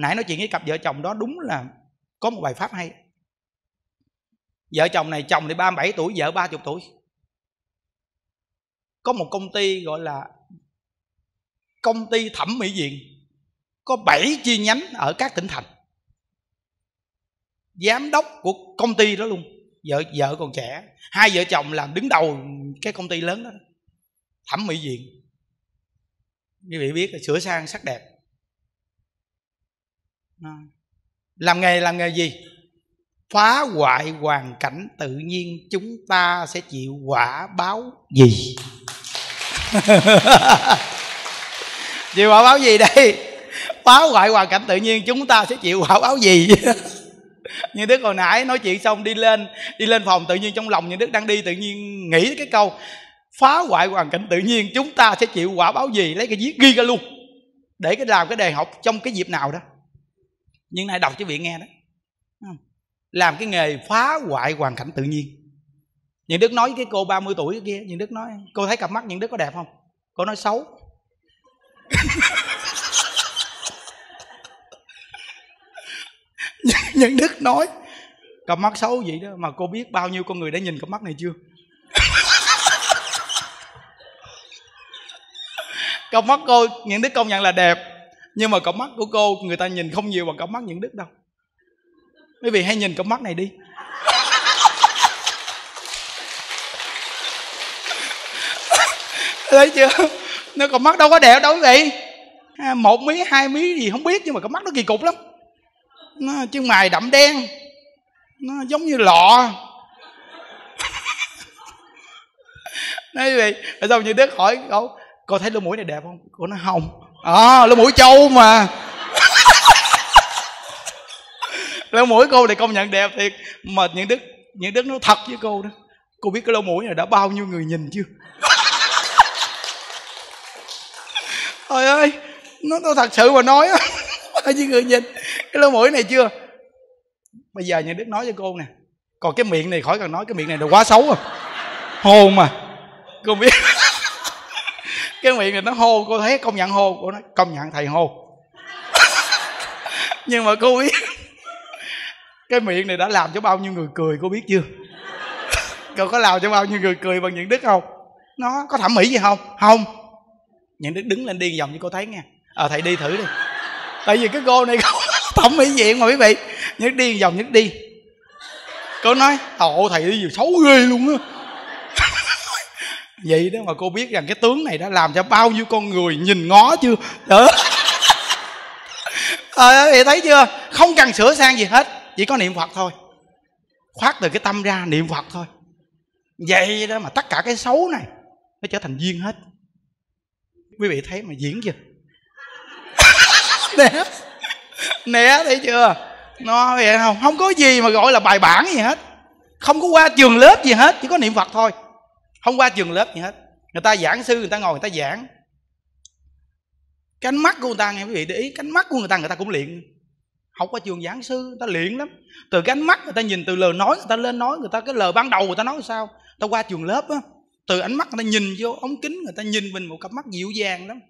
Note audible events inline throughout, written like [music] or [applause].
hồi nãy nói chuyện với cặp vợ chồng đó đúng là có một bài pháp hay vợ chồng này chồng thì 37 tuổi vợ 30 tuổi có một công ty gọi là công ty thẩm mỹ viện có 7 chi nhánh ở các tỉnh thành giám đốc của công ty đó luôn vợ vợ còn trẻ hai vợ chồng làm đứng đầu cái công ty lớn đó thẩm mỹ viện như vị biết là sửa sang sắc đẹp làm nghề làm nghề gì phá hoại hoàn cảnh tự nhiên chúng ta sẽ chịu quả báo gì [laughs] chịu quả báo gì đây phá hoại hoàn cảnh tự nhiên chúng ta sẽ chịu quả báo gì [laughs] như đức hồi nãy nói chuyện xong đi lên đi lên phòng tự nhiên trong lòng như đức đang đi tự nhiên nghĩ cái câu phá hoại hoàn cảnh tự nhiên chúng ta sẽ chịu quả báo gì lấy cái viết ghi ra luôn để cái làm cái đề học trong cái dịp nào đó nhưng nay đọc cho vị nghe đó làm cái nghề phá hoại hoàn cảnh tự nhiên những đức nói với cái cô 30 tuổi kia những đức nói cô thấy cặp mắt những đức có đẹp không cô nói xấu [laughs] những đức nói cặp mắt xấu vậy đó mà cô biết bao nhiêu con người đã nhìn cặp mắt này chưa [laughs] cặp mắt cô những đức công nhận là đẹp nhưng mà cặp mắt của cô người ta nhìn không nhiều bằng cặp mắt những đức đâu quý vị hãy nhìn cặp mắt này đi thấy chưa nó cặp mắt đâu có đẹp đâu vậy, à, một mí hai mí gì không biết nhưng mà cặp mắt nó kỳ cục lắm nó chân mày đậm đen nó giống như lọ nói vậy sao như đức hỏi cậu cô thấy đôi mũi này đẹp không cô nói không ờ à, lỗ mũi trâu mà lỗ mũi cô này công nhận đẹp thiệt mà những đức những đức nó thật với cô đó cô biết cái lỗ mũi này đã bao nhiêu người nhìn chưa trời ơi nó, nó thật sự mà nói bao nhiêu người nhìn cái lỗ mũi này chưa bây giờ những đức nói cho cô nè còn cái miệng này khỏi cần nói cái miệng này là quá xấu rồi à. hồn mà cô biết cái miệng này nó hô cô thấy công nhận hô cô nói công nhận thầy hô [laughs] nhưng mà cô biết cái miệng này đã làm cho bao nhiêu người cười cô biết chưa [laughs] cậu có làm cho bao nhiêu người cười bằng những đức không nó có thẩm mỹ gì không không những đức đứng lên đi vòng như cô thấy nghe ờ à, thầy đi thử đi tại vì cái cô này không [laughs] thẩm mỹ viện mà quý vị nhất đi vòng nhất đi cô nói ồ thầy đi gì xấu ghê luôn á vậy đó mà cô biết rằng cái tướng này đã làm cho bao nhiêu con người nhìn ngó chưa đó à, [laughs] thì ờ, thấy chưa không cần sửa sang gì hết chỉ có niệm phật thôi khoát từ cái tâm ra niệm phật thôi vậy đó mà tất cả cái xấu này nó trở thành duyên hết quý vị thấy mà diễn chưa [laughs] nè nè thấy chưa nó vậy không không có gì mà gọi là bài bản gì hết không có qua trường lớp gì hết chỉ có niệm phật thôi không qua trường lớp gì hết người ta giảng sư người ta ngồi người ta giảng cánh mắt của người ta nghe quý vị để ý cánh mắt của người ta người ta cũng luyện học qua trường giảng sư người ta luyện lắm từ cánh mắt người ta nhìn từ lời nói người ta lên nói người ta cái lời ban đầu người ta nói sao ta qua trường lớp á từ ánh mắt người ta nhìn vô ống kính người ta nhìn mình một cặp mắt dịu dàng lắm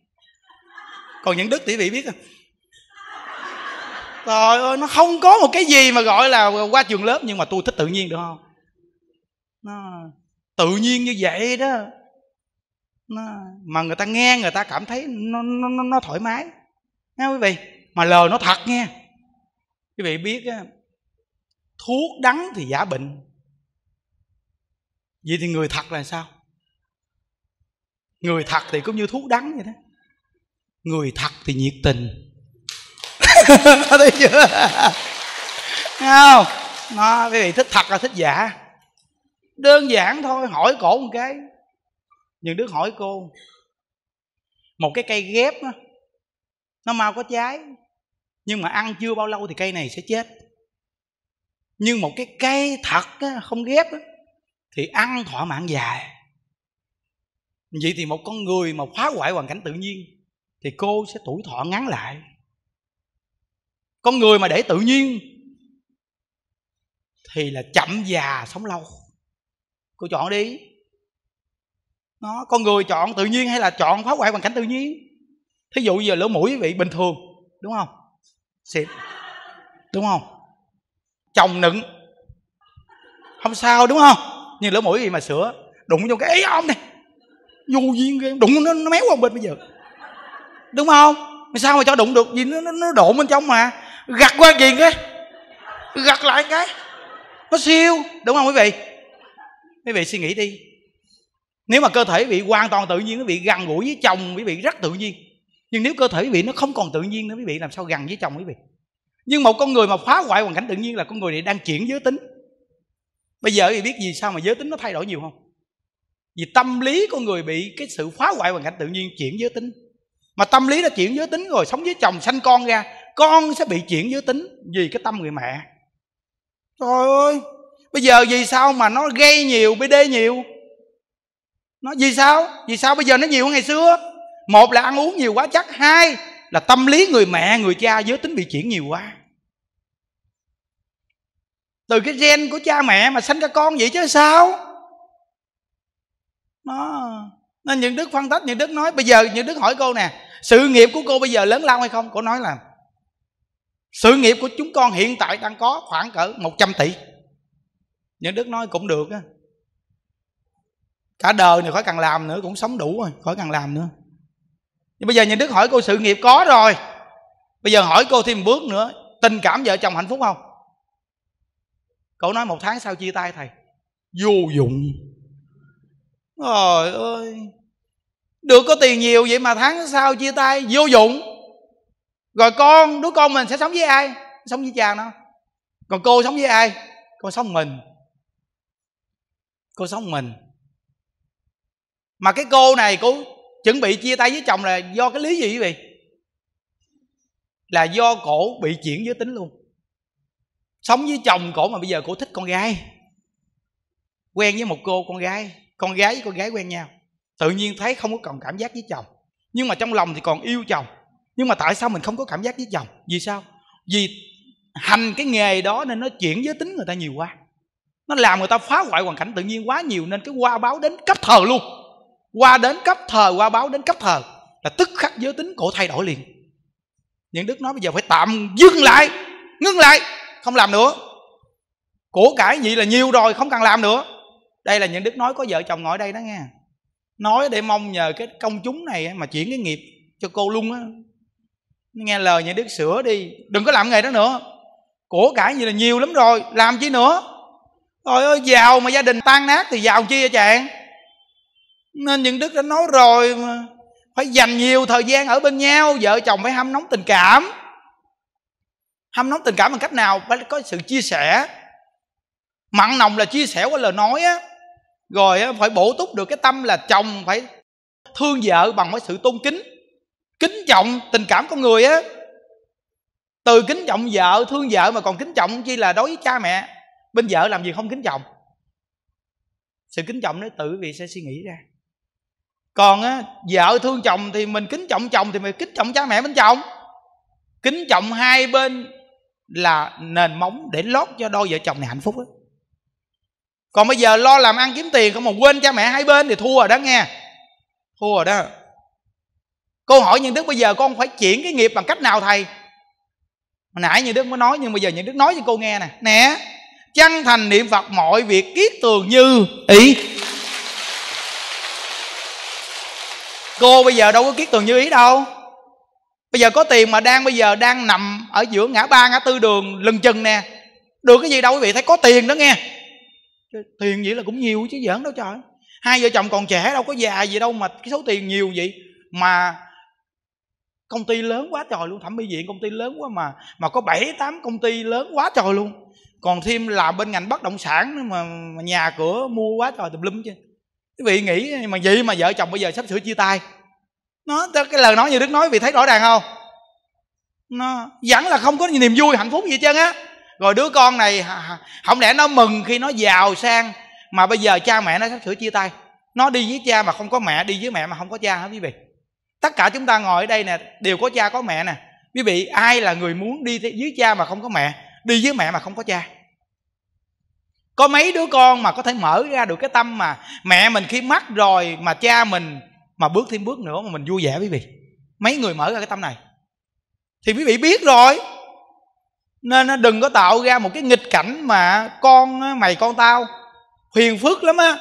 còn những đức tỷ vị biết không trời ơi nó không có một cái gì mà gọi là qua trường lớp nhưng mà tôi thích tự nhiên được không nó tự nhiên như vậy đó nó, mà người ta nghe người ta cảm thấy nó nó nó, nó thoải mái nghe quý vị mà lời nó thật nghe quý vị biết á, thuốc đắng thì giả bệnh vậy thì người thật là sao người thật thì cũng như thuốc đắng vậy đó người thật thì nhiệt tình [laughs] thấy chưa nghe không nó quý vị thích thật là thích giả đơn giản thôi hỏi cổ một cái nhưng đức hỏi cô một cái cây ghép đó, nó mau có trái nhưng mà ăn chưa bao lâu thì cây này sẽ chết nhưng một cái cây thật đó, không ghép đó, thì ăn thỏa mãn dài vậy thì một con người mà phá hoại hoàn cảnh tự nhiên thì cô sẽ tuổi thọ ngắn lại con người mà để tự nhiên thì là chậm già sống lâu cô chọn đi nó con người chọn tự nhiên hay là chọn phá hoại hoàn cảnh tự nhiên thí dụ giờ lỗ mũi quý vị bình thường đúng không xịt đúng không chồng nựng không sao đúng không nhưng lỗ mũi gì mà sửa đụng vô cái ý ông này vô duyên đụng nó, nó méo qua bên bây giờ đúng không sao mà cho đụng được gì nó, nó, nó độn bên trong mà gặt qua gì cái gặt lại cái nó siêu đúng không quý vị quý vị suy nghĩ đi nếu mà cơ thể bị hoàn toàn tự nhiên quý vị gần gũi với chồng quý vị rất tự nhiên nhưng nếu cơ thể quý vị nó không còn tự nhiên nữa quý vị làm sao gần với chồng quý vị nhưng một con người mà phá hoại hoàn cảnh tự nhiên là con người này đang chuyển giới tính bây giờ thì biết vì sao mà giới tính nó thay đổi nhiều không vì tâm lý con người bị cái sự phá hoại hoàn cảnh tự nhiên chuyển giới tính mà tâm lý đã chuyển giới tính rồi sống với chồng sanh con ra con sẽ bị chuyển giới tính vì cái tâm người mẹ trời ơi bây giờ vì sao mà nó gây nhiều bd nhiều nó vì sao vì sao bây giờ nó nhiều hơn ngày xưa một là ăn uống nhiều quá chắc hai là tâm lý người mẹ người cha giới tính bị chuyển nhiều quá từ cái gen của cha mẹ mà sanh ra con vậy chứ sao nó nên những đức phân tích những đức nói bây giờ những đức hỏi cô nè sự nghiệp của cô bây giờ lớn lao hay không cô nói là sự nghiệp của chúng con hiện tại đang có khoảng cỡ 100 tỷ nhưng đức nói cũng được á cả đời này khỏi cần làm nữa cũng sống đủ rồi khỏi cần làm nữa nhưng bây giờ nhà đức hỏi cô sự nghiệp có rồi bây giờ hỏi cô thêm một bước nữa tình cảm vợ chồng hạnh phúc không cậu nói một tháng sau chia tay thầy vô dụng trời ơi được có tiền nhiều vậy mà tháng sau chia tay vô dụng rồi con đứa con mình sẽ sống với ai sống với cha nó còn cô sống với ai cô sống mình cô sống mình mà cái cô này cô chuẩn bị chia tay với chồng là do cái lý gì quý vị là do cổ bị chuyển giới tính luôn sống với chồng cổ mà bây giờ cổ thích con gái quen với một cô con gái con gái với con gái quen nhau tự nhiên thấy không có còn cảm giác với chồng nhưng mà trong lòng thì còn yêu chồng nhưng mà tại sao mình không có cảm giác với chồng vì sao vì hành cái nghề đó nên nó chuyển giới tính người ta nhiều quá nó làm người ta phá hoại hoàn cảnh tự nhiên quá nhiều nên cái qua báo đến cấp thờ luôn qua đến cấp thờ qua báo đến cấp thờ là tức khắc giới tính cổ thay đổi liền những đức nói bây giờ phải tạm dừng lại ngưng lại không làm nữa cổ cải gì là nhiều rồi không cần làm nữa đây là những đức nói có vợ chồng ngồi đây đó nghe nói để mong nhờ cái công chúng này mà chuyển cái nghiệp cho cô luôn á nghe lời những đức sửa đi đừng có làm nghề đó nữa cổ cải gì là nhiều lắm rồi làm chi nữa Trời ơi giàu mà gia đình tan nát thì giàu chi vậy chàng Nên những đức đã nói rồi mà Phải dành nhiều thời gian ở bên nhau Vợ chồng phải hâm nóng tình cảm Hâm nóng tình cảm bằng cách nào Phải có sự chia sẻ Mặn nồng là chia sẻ qua lời nói á Rồi á, phải bổ túc được cái tâm là chồng phải thương vợ bằng cái sự tôn kính Kính trọng tình cảm con người á Từ kính trọng vợ, thương vợ mà còn kính trọng chi là đối với cha mẹ bên vợ làm gì không kính trọng, sự kính trọng nó tự vị sẽ suy nghĩ ra còn á, vợ thương chồng thì mình kính trọng chồng thì mình kính trọng cha mẹ bên chồng kính trọng hai bên là nền móng để lót cho đôi vợ chồng này hạnh phúc đó. còn bây giờ lo làm ăn kiếm tiền không mà quên cha mẹ hai bên thì thua rồi đó nghe thua rồi đó câu hỏi những đức bây giờ con phải chuyển cái nghiệp bằng cách nào thầy hồi nãy như đức mới nói nhưng bây giờ những đức nói cho cô nghe nè nè chân thành niệm phật mọi việc kiết tường như ý cô bây giờ đâu có kiết tường như ý đâu bây giờ có tiền mà đang bây giờ đang nằm ở giữa ngã ba ngã tư đường lưng chừng nè được cái gì đâu quý vị thấy có tiền đó nghe tiền vậy là cũng nhiều chứ giỡn đâu trời hai vợ chồng còn trẻ đâu có già gì đâu mà cái số tiền nhiều vậy mà công ty lớn quá trời luôn thẩm mỹ viện công ty lớn quá mà mà có bảy tám công ty lớn quá trời luôn còn thêm làm bên ngành bất động sản mà, mà nhà cửa mua quá trời tùm lum chứ quý vị nghĩ mà gì mà vợ chồng bây giờ sắp sửa chia tay nó cái lời nói như đức nói vì thấy rõ ràng không nó vẫn là không có niềm vui hạnh phúc gì hết trơn á rồi đứa con này không lẽ nó mừng khi nó giàu sang mà bây giờ cha mẹ nó sắp sửa chia tay nó đi với cha mà không có mẹ đi với mẹ mà không có cha hả quý vị tất cả chúng ta ngồi ở đây nè đều có cha có mẹ nè quý vị ai là người muốn đi với cha mà không có mẹ đi với mẹ mà không có cha có mấy đứa con mà có thể mở ra được cái tâm mà mẹ mình khi mất rồi mà cha mình mà bước thêm bước nữa mà mình vui vẻ quý vị mấy người mở ra cái tâm này thì quý vị biết rồi nên nó đừng có tạo ra một cái nghịch cảnh mà con mày con tao huyền phức lắm á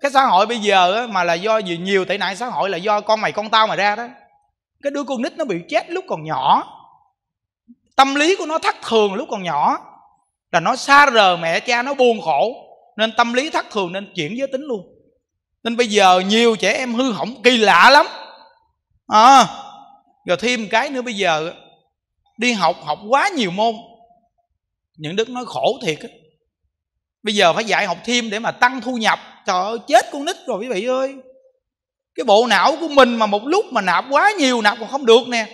cái xã hội bây giờ mà là do gì nhiều tệ nạn xã hội là do con mày con tao mà ra đó cái đứa con nít nó bị chết lúc còn nhỏ tâm lý của nó thất thường lúc còn nhỏ là nó xa rời mẹ cha nó buồn khổ nên tâm lý thất thường nên chuyển giới tính luôn nên bây giờ nhiều trẻ em hư hỏng kỳ lạ lắm à, rồi thêm một cái nữa bây giờ đi học học quá nhiều môn những đức nói khổ thiệt á bây giờ phải dạy học thêm để mà tăng thu nhập trời ơi chết con nít rồi quý vị ơi cái bộ não của mình mà một lúc mà nạp quá nhiều nạp còn không được nè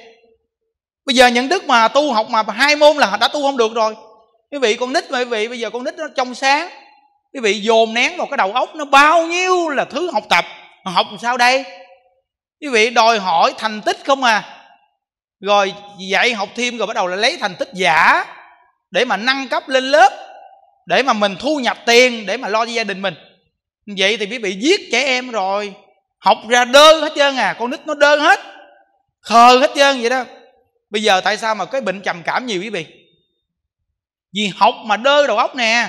bây giờ nhận đức mà tu học mà hai môn là đã tu không được rồi quý vị con nít mà quý vị bây giờ con nít nó trong sáng quý vị dồn nén vào cái đầu óc nó bao nhiêu là thứ học tập mà học làm sao đây quý vị đòi hỏi thành tích không à rồi dạy học thêm rồi bắt đầu là lấy thành tích giả để mà nâng cấp lên lớp để mà mình thu nhập tiền để mà lo cho gia đình mình vậy thì quý vị giết trẻ em rồi học ra đơn hết trơn à con nít nó đơn hết khờ hết trơn vậy đó bây giờ tại sao mà cái bệnh trầm cảm nhiều quý vị vì học mà đơ đầu óc nè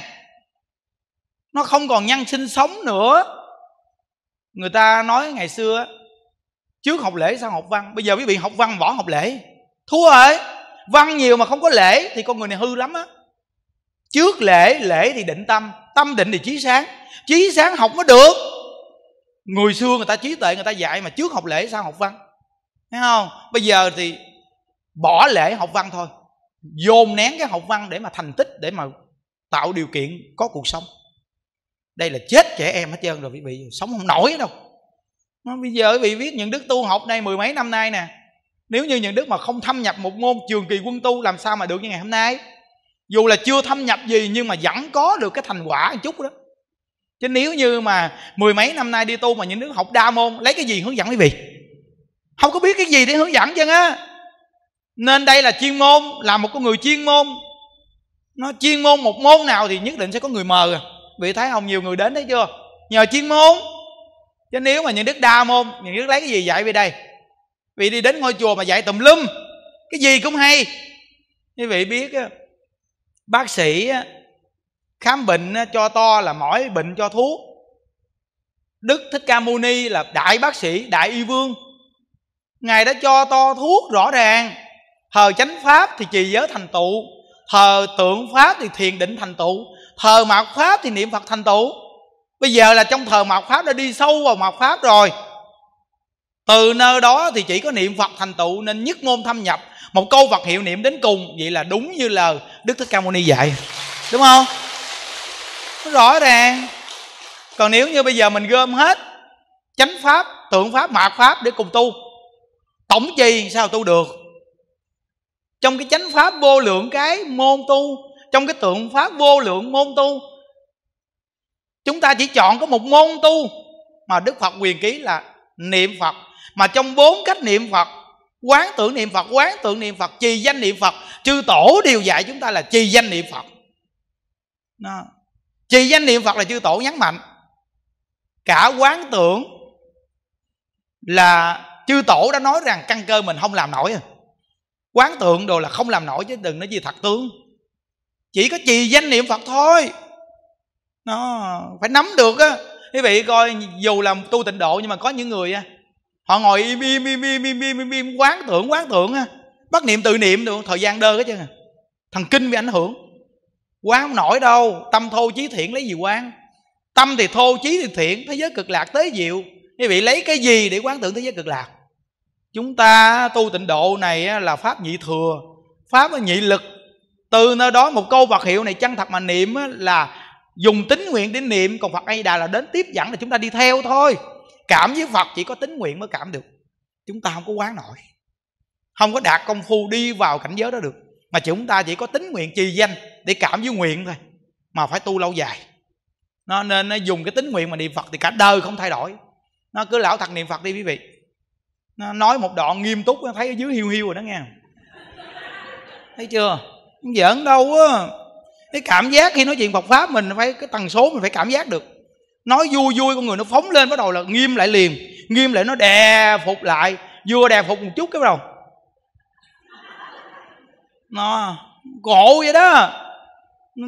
nó không còn nhân sinh sống nữa người ta nói ngày xưa trước học lễ sau học văn bây giờ quý vị học văn võ học lễ thua rồi văn nhiều mà không có lễ thì con người này hư lắm á trước lễ lễ thì định tâm tâm định thì trí sáng trí sáng học mới được người xưa người ta trí tuệ người ta dạy mà trước học lễ sau học văn thấy không bây giờ thì bỏ lễ học văn thôi dồn nén cái học văn để mà thành tích để mà tạo điều kiện có cuộc sống đây là chết trẻ em hết trơn rồi quý vị sống không nổi đâu bây giờ quý vị viết những đức tu học đây mười mấy năm nay nè nếu như những đức mà không thâm nhập một môn trường kỳ quân tu làm sao mà được như ngày hôm nay dù là chưa thâm nhập gì nhưng mà vẫn có được cái thành quả một chút đó chứ nếu như mà mười mấy năm nay đi tu mà những đứa học đa môn lấy cái gì hướng dẫn quý vị không có biết cái gì để hướng dẫn chân á nên đây là chuyên môn là một con người chuyên môn nó chuyên môn một môn nào thì nhất định sẽ có người mờ vị thấy không nhiều người đến đấy chưa nhờ chuyên môn chứ nếu mà những đức đa môn những đức lấy cái gì dạy về đây vị đi đến ngôi chùa mà dạy tùm lum cái gì cũng hay như vị biết bác sĩ khám bệnh cho to là mỏi bệnh cho thuốc đức thích ca mâu là đại bác sĩ đại y vương ngài đã cho to thuốc rõ ràng thờ chánh pháp thì trì giới thành tựu thờ tượng pháp thì thiền định thành tựu thờ mạt pháp thì niệm phật thành tựu bây giờ là trong thờ mạt pháp đã đi sâu vào mạt pháp rồi từ nơi đó thì chỉ có niệm phật thành tựu nên nhất môn thâm nhập một câu vật hiệu niệm đến cùng vậy là đúng như lời đức thích ca mâu ni dạy đúng không rõ ràng còn nếu như bây giờ mình gom hết chánh pháp tượng pháp mạt pháp để cùng tu tổng trì sao tu được trong cái chánh pháp vô lượng cái môn tu trong cái tượng pháp vô lượng môn tu chúng ta chỉ chọn có một môn tu mà đức phật quyền ký là niệm phật mà trong bốn cách niệm phật quán tưởng niệm phật quán tưởng niệm phật trì danh niệm phật chư tổ đều dạy chúng ta là trì danh niệm phật Đó. trì danh niệm phật là chư tổ nhấn mạnh cả quán tưởng là chư tổ đã nói rằng căn cơ mình không làm nổi rồi à quán tượng đồ là không làm nổi chứ đừng nói gì thật tướng chỉ có trì danh niệm phật thôi nó phải nắm được á quý vị coi dù làm tu tịnh độ nhưng mà có những người họ ngồi im im im im im im im, im quán tưởng quán tưởng á bắt niệm tự niệm được thời gian đơ hết trơn à thần kinh bị ảnh hưởng quán không nổi đâu tâm thô chí thiện lấy gì quán tâm thì thô chí thì thiện thế giới cực lạc tế diệu quý vị lấy cái gì để quán tưởng thế giới cực lạc chúng ta tu tịnh độ này là pháp nhị thừa pháp nhị lực từ nơi đó một câu vật hiệu này chân thật mà niệm là dùng tính nguyện để niệm còn phật a đà là đến tiếp dẫn là chúng ta đi theo thôi cảm với phật chỉ có tính nguyện mới cảm được chúng ta không có quán nổi không có đạt công phu đi vào cảnh giới đó được mà chúng ta chỉ có tính nguyện trì danh để cảm với nguyện thôi mà phải tu lâu dài nó nên nó dùng cái tính nguyện mà niệm phật thì cả đời không thay đổi nó cứ lão thật niệm phật đi quý vị nó nói một đoạn nghiêm túc nó thấy ở dưới hiu hiu rồi đó nghe thấy chưa không giỡn đâu á cái cảm giác khi nói chuyện Phật pháp mình phải cái tần số mình phải cảm giác được nói vui vui con người nó phóng lên bắt đầu là nghiêm lại liền nghiêm lại nó đè phục lại vừa đè phục một chút cái bắt đầu nó gỗ vậy đó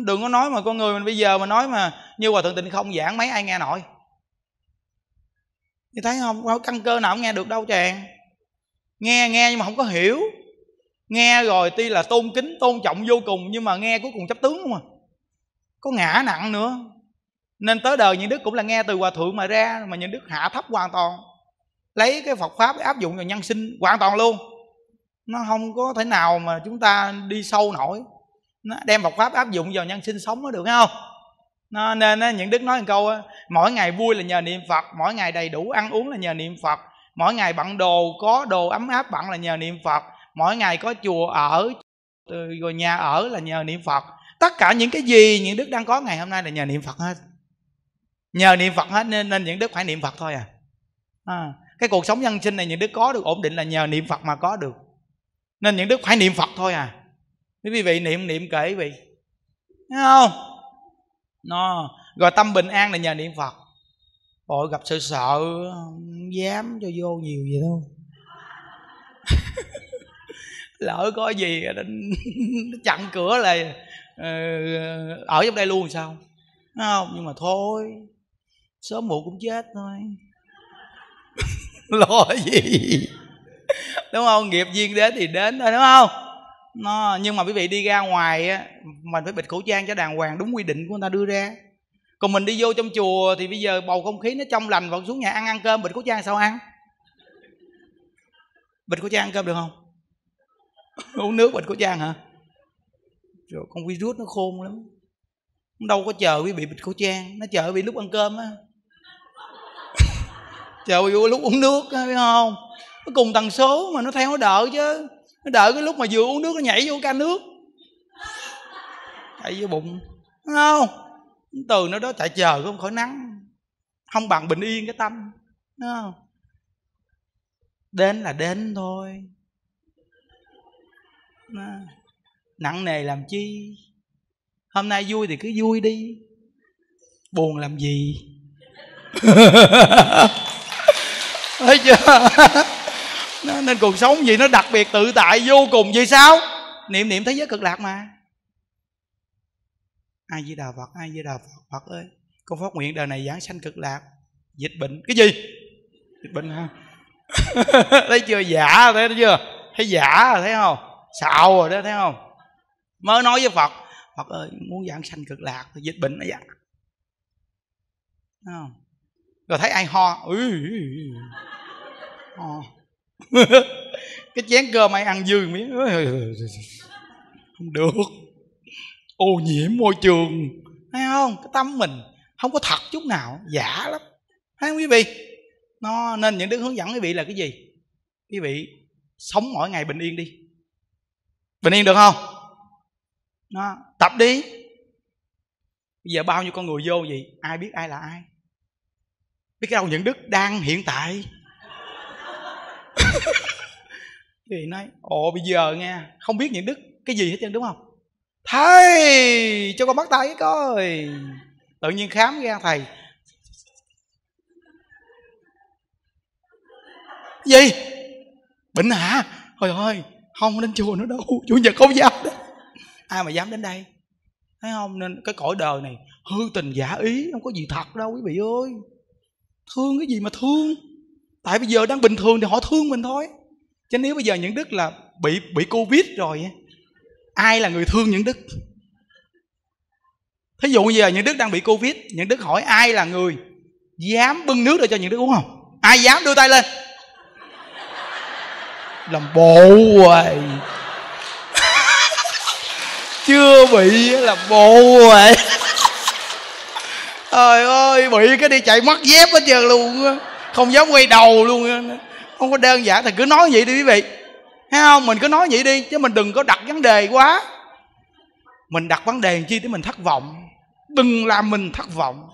đừng có nói mà con người mình bây giờ mà nói mà như hòa thượng tịnh không giảng mấy ai nghe nổi nghe thấy không có căn cơ nào cũng nghe được đâu chàng nghe nghe nhưng mà không có hiểu nghe rồi tuy là tôn kính tôn trọng vô cùng nhưng mà nghe cuối cùng chấp tướng không à có ngã nặng nữa nên tới đời những đức cũng là nghe từ hòa thượng mà ra mà những đức hạ thấp hoàn toàn lấy cái phật pháp áp dụng vào nhân sinh hoàn toàn luôn nó không có thể nào mà chúng ta đi sâu nổi nó đem phật pháp áp dụng vào nhân sinh sống mới được không nó, nên những đức nói một câu mỗi ngày vui là nhờ niệm phật mỗi ngày đầy đủ ăn uống là nhờ niệm phật mỗi ngày bận đồ có đồ ấm áp bận là nhờ niệm phật mỗi ngày có chùa ở rồi nhà ở là nhờ niệm phật tất cả những cái gì những đức đang có ngày hôm nay là nhờ niệm phật hết nhờ niệm phật hết nên, nên những đức phải niệm phật thôi à. à cái cuộc sống nhân sinh này những đức có được ổn định là nhờ niệm phật mà có được nên những đức phải niệm phật thôi à quý vị niệm niệm kể quý vị Thấy không nó rồi tâm bình an là nhờ niệm phật Ôi gặp sợ sợ không dám cho vô nhiều gì đâu [laughs] lỡ có gì [laughs] chặn cửa là ờ, ở trong đây luôn sao Đúng không nhưng mà thôi sớm muộn cũng chết thôi [laughs] lo gì đúng không nghiệp duyên đến thì đến thôi đúng không nó nhưng mà quý vị đi ra ngoài á mình phải bịt khẩu trang cho đàng hoàng đúng quy định của người ta đưa ra còn mình đi vô trong chùa thì bây giờ bầu không khí nó trong lành vào xuống nhà ăn ăn cơm bịt khẩu trang sao ăn bịt khẩu trang ăn cơm được không uống nước bịt khẩu trang hả Trời, con virus nó khôn lắm đâu có chờ quý vị bịt khẩu trang nó chờ quý vị lúc ăn cơm á chờ quý vị lúc uống nước á biết không nó cùng tần số mà nó theo nó đợi chứ nó đợi cái lúc mà vừa uống nước nó nhảy vô ca nước chạy vô bụng Đúng không từ nó đó chạy chờ không khỏi nắng không bằng bình yên cái tâm Đúng không? đến là đến thôi nặng nề làm chi hôm nay vui thì cứ vui đi buồn làm gì [laughs] thấy chưa đó, nên cuộc sống gì nó đặc biệt tự tại vô cùng vì sao niệm niệm thế giới cực lạc mà ai với đà phật ai với đà phật phật ơi con phát nguyện đời này giảng sanh cực lạc dịch bệnh cái gì dịch bệnh ha [laughs] thấy chưa giả thấy chưa thấy giả thấy không xạo rồi đó thấy không mới nói với phật phật ơi muốn giảng sanh cực lạc thì dịch bệnh nó dạ không rồi thấy ai ho ừ, ho [laughs] cái chén cơm ai ăn dư miếng [laughs] không được ô nhiễm môi trường thấy không cái tâm mình không có thật chút nào giả lắm thấy không quý vị nó nên những đức hướng dẫn quý vị là cái gì quý vị sống mỗi ngày bình yên đi bình yên được không nó tập đi bây giờ bao nhiêu con người vô gì ai biết ai là ai biết đâu những đức đang hiện tại thì [laughs] nói ồ bây giờ nghe không biết những đức cái gì hết trơn đúng không thầy cho con bắt tay coi tự nhiên khám ra thầy gì bệnh hả thôi ơi không đến chùa nữa đâu [laughs] chủ nhật không dám đó ai mà dám đến đây thấy không nên cái cõi đời này hư tình giả ý không có gì thật đâu quý vị ơi thương cái gì mà thương tại bây giờ đang bình thường thì họ thương mình thôi chứ nếu bây giờ những đức là bị bị covid rồi ai là người thương những đức thí dụ như giờ những đức đang bị covid những đức hỏi ai là người dám bưng nước để cho những đức uống không ai dám đưa tay lên làm bộ rồi [laughs] chưa bị làm bộ rồi trời ơi bị cái đi chạy mất dép hết trơn luôn á không dám quay đầu luôn không có đơn giản thì cứ nói vậy đi quý vị thấy không mình cứ nói vậy đi chứ mình đừng có đặt vấn đề quá mình đặt vấn đề chi để mình thất vọng đừng làm mình thất vọng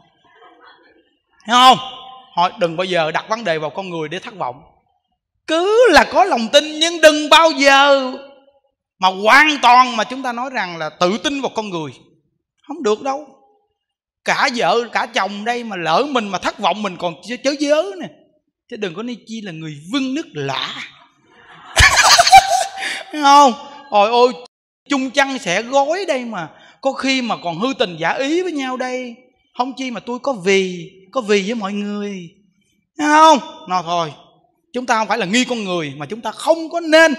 thấy không họ đừng bao giờ đặt vấn đề vào con người để thất vọng cứ là có lòng tin nhưng đừng bao giờ mà hoàn toàn mà chúng ta nói rằng là tự tin vào con người không được đâu cả vợ cả chồng đây mà lỡ mình mà thất vọng mình còn chớ, chớ dớ nè chứ đừng có nói chi là người vưng nước lạ [laughs] Thấy không ôi ôi chung chăn sẽ gối đây mà có khi mà còn hư tình giả ý với nhau đây không chi mà tôi có vì có vì với mọi người Thấy không nó thôi chúng ta không phải là nghi con người mà chúng ta không có nên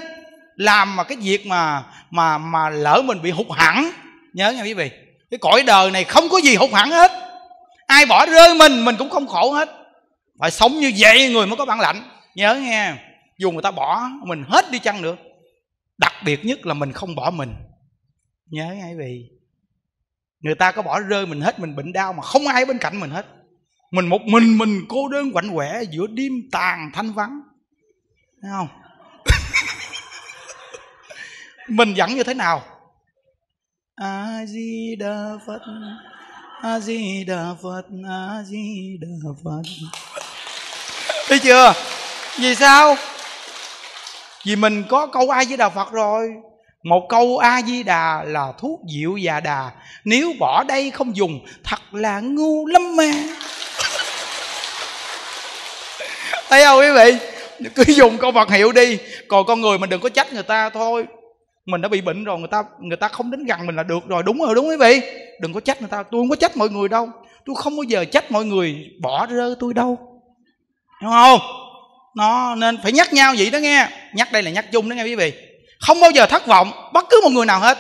làm mà cái việc mà mà mà lỡ mình bị hụt hẳn nhớ nha quý vị cái cõi đời này không có gì hụt hẳn hết ai bỏ rơi mình mình cũng không khổ hết phải sống như vậy người mới có bản lãnh nhớ nghe dù người ta bỏ mình hết đi chăng nữa đặc biệt nhất là mình không bỏ mình nhớ ngay vì người ta có bỏ rơi mình hết mình bệnh đau mà không ai bên cạnh mình hết mình một mình mình cô đơn quạnh quẻ giữa đêm tàn thanh vắng thấy không [laughs] mình dẫn như thế nào a di đà phật a di đà phật a di đà phật thấy chưa vì sao vì mình có câu a di đà phật rồi một câu a di đà là thuốc diệu và đà nếu bỏ đây không dùng thật là ngu lắm mà thấy không quý vị cứ dùng câu phật hiệu đi còn con người mình đừng có trách người ta thôi mình đã bị bệnh rồi người ta người ta không đến gần mình là được rồi đúng rồi đúng quý vị đừng có trách người ta tôi không có trách mọi người đâu tôi không bao giờ trách mọi người bỏ rơi tôi đâu đúng không nó nên phải nhắc nhau vậy đó nghe nhắc đây là nhắc chung đó nghe quý vị không bao giờ thất vọng bất cứ một người nào hết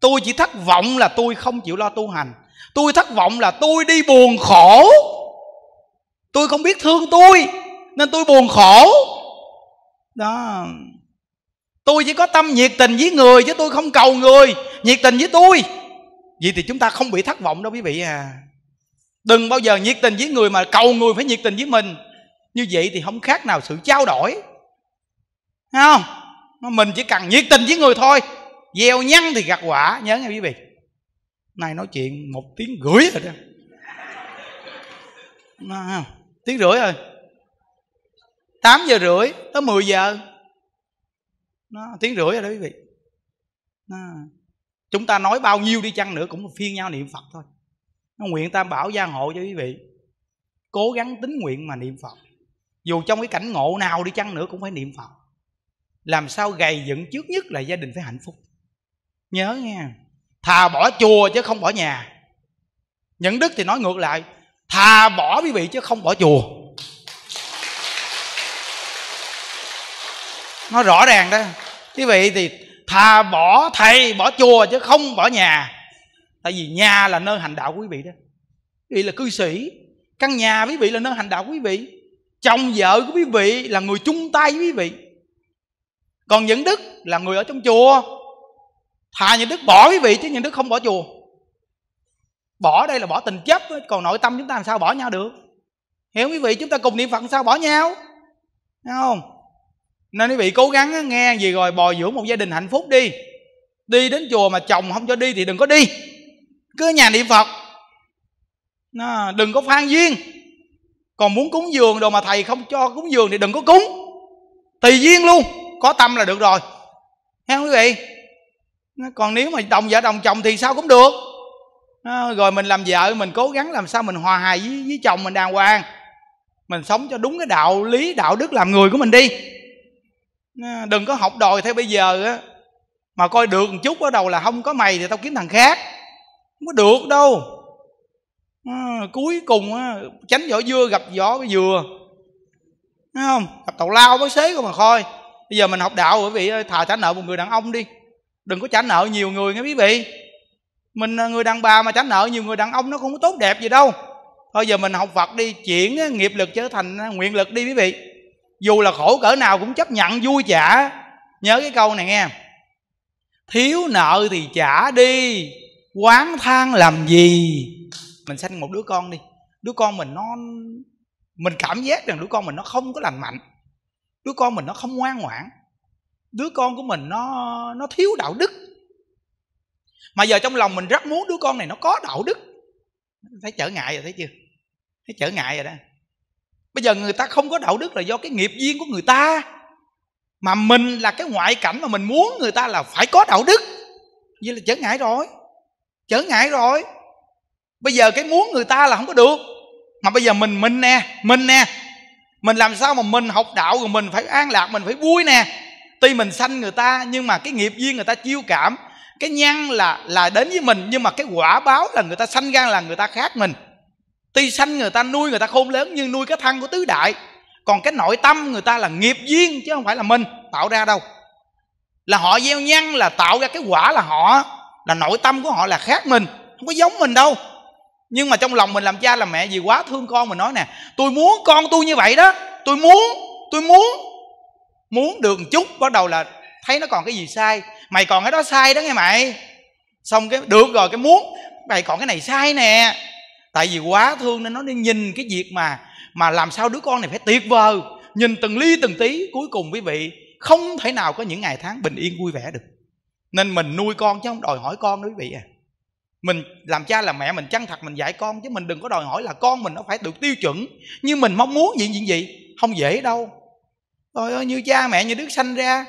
tôi chỉ thất vọng là tôi không chịu lo tu hành tôi thất vọng là tôi đi buồn khổ tôi không biết thương tôi nên tôi buồn khổ đó tôi chỉ có tâm nhiệt tình với người chứ tôi không cầu người nhiệt tình với tôi vậy thì chúng ta không bị thất vọng đâu quý vị à đừng bao giờ nhiệt tình với người mà cầu người phải nhiệt tình với mình như vậy thì không khác nào sự trao đổi Thấy không mình chỉ cần nhiệt tình với người thôi gieo nhăn thì gặt quả nhớ nghe quý vị nay nói chuyện một tiếng rưỡi rồi đó tiếng rưỡi rồi 8 giờ rưỡi tới 10 giờ nó tiếng rưỡi rồi đó quý vị nó, chúng ta nói bao nhiêu đi chăng nữa cũng phiên nhau niệm phật thôi nó nguyện tam bảo gia hộ cho quý vị cố gắng tính nguyện mà niệm phật dù trong cái cảnh ngộ nào đi chăng nữa cũng phải niệm phật làm sao gầy dựng trước nhất là gia đình phải hạnh phúc nhớ nghe thà bỏ chùa chứ không bỏ nhà nhận đức thì nói ngược lại thà bỏ quý vị chứ không bỏ chùa nó rõ ràng đó quý vậy thì thà bỏ thầy bỏ chùa chứ không bỏ nhà tại vì nhà là nơi hành đạo của quý vị đó quý vị là cư sĩ căn nhà quý vị là nơi hành đạo quý vị chồng vợ của quý vị là người chung tay với quý vị còn những đức là người ở trong chùa thà những đức bỏ quý vị chứ những đức không bỏ chùa bỏ đây là bỏ tình chấp còn nội tâm chúng ta làm sao bỏ nhau được hiểu quý vị chúng ta cùng niệm phật làm sao bỏ nhau Thấy không nên quý vị cố gắng nghe gì rồi bồi dưỡng một gia đình hạnh phúc đi đi đến chùa mà chồng không cho đi thì đừng có đi cứ nhà niệm phật nó đừng có phan duyên còn muốn cúng giường đồ mà thầy không cho cúng giường thì đừng có cúng tùy duyên luôn có tâm là được rồi nghe không quý vị còn nếu mà đồng vợ đồng chồng thì sao cũng được rồi mình làm vợ mình cố gắng làm sao mình hòa hài với, với chồng mình đàng hoàng mình sống cho đúng cái đạo lý đạo đức làm người của mình đi đừng có học đòi theo bây giờ á mà coi được một chút ở đầu là không có mày thì tao kiếm thằng khác không có được đâu à, cuối cùng á tránh vỏ dưa gặp vỏ dừa Thấy không gặp tàu lao mới xế của mà coi bây giờ mình học đạo quý vị ơi thà trả nợ một người đàn ông đi đừng có trả nợ nhiều người nghe quý vị mình người đàn bà mà trả nợ nhiều người đàn ông nó không có tốt đẹp gì đâu thôi giờ mình học phật đi chuyển nghiệp lực trở thành nguyện lực đi quý vị dù là khổ cỡ nào cũng chấp nhận vui trả nhớ cái câu này nghe thiếu nợ thì trả đi quán than làm gì mình sanh một đứa con đi đứa con mình nó mình cảm giác rằng đứa con mình nó không có lành mạnh đứa con mình nó không ngoan ngoãn đứa con của mình nó nó thiếu đạo đức mà giờ trong lòng mình rất muốn đứa con này nó có đạo đức thấy trở ngại rồi thấy chưa thấy trở ngại rồi đó bây giờ người ta không có đạo đức là do cái nghiệp duyên của người ta mà mình là cái ngoại cảnh mà mình muốn người ta là phải có đạo đức như là trở ngại rồi trở ngại rồi bây giờ cái muốn người ta là không có được mà bây giờ mình mình nè mình nè mình làm sao mà mình học đạo rồi mình phải an lạc mình phải vui nè tuy mình sanh người ta nhưng mà cái nghiệp duyên người ta chiêu cảm cái nhân là là đến với mình nhưng mà cái quả báo là người ta sanh ra là người ta khác mình Tuy sanh người ta nuôi người ta khôn lớn Nhưng nuôi cái thân của tứ đại Còn cái nội tâm người ta là nghiệp duyên Chứ không phải là mình tạo ra đâu Là họ gieo nhân là tạo ra cái quả là họ Là nội tâm của họ là khác mình Không có giống mình đâu Nhưng mà trong lòng mình làm cha làm mẹ gì quá thương con Mình nói nè tôi muốn con tôi như vậy đó Tôi muốn tôi muốn Muốn được một chút bắt đầu là Thấy nó còn cái gì sai Mày còn cái đó sai đó nghe mày Xong cái được rồi cái muốn Mày còn cái này sai nè tại vì quá thương nên nó đi nhìn cái việc mà mà làm sao đứa con này phải tuyệt vời nhìn từng ly từng tí cuối cùng quý vị không thể nào có những ngày tháng bình yên vui vẻ được nên mình nuôi con chứ không đòi hỏi con đó quý vị à mình làm cha làm mẹ mình chăng thật mình dạy con chứ mình đừng có đòi hỏi là con mình nó phải được tiêu chuẩn như mình mong muốn gì gì gì không dễ đâu trời như cha mẹ như đức sanh ra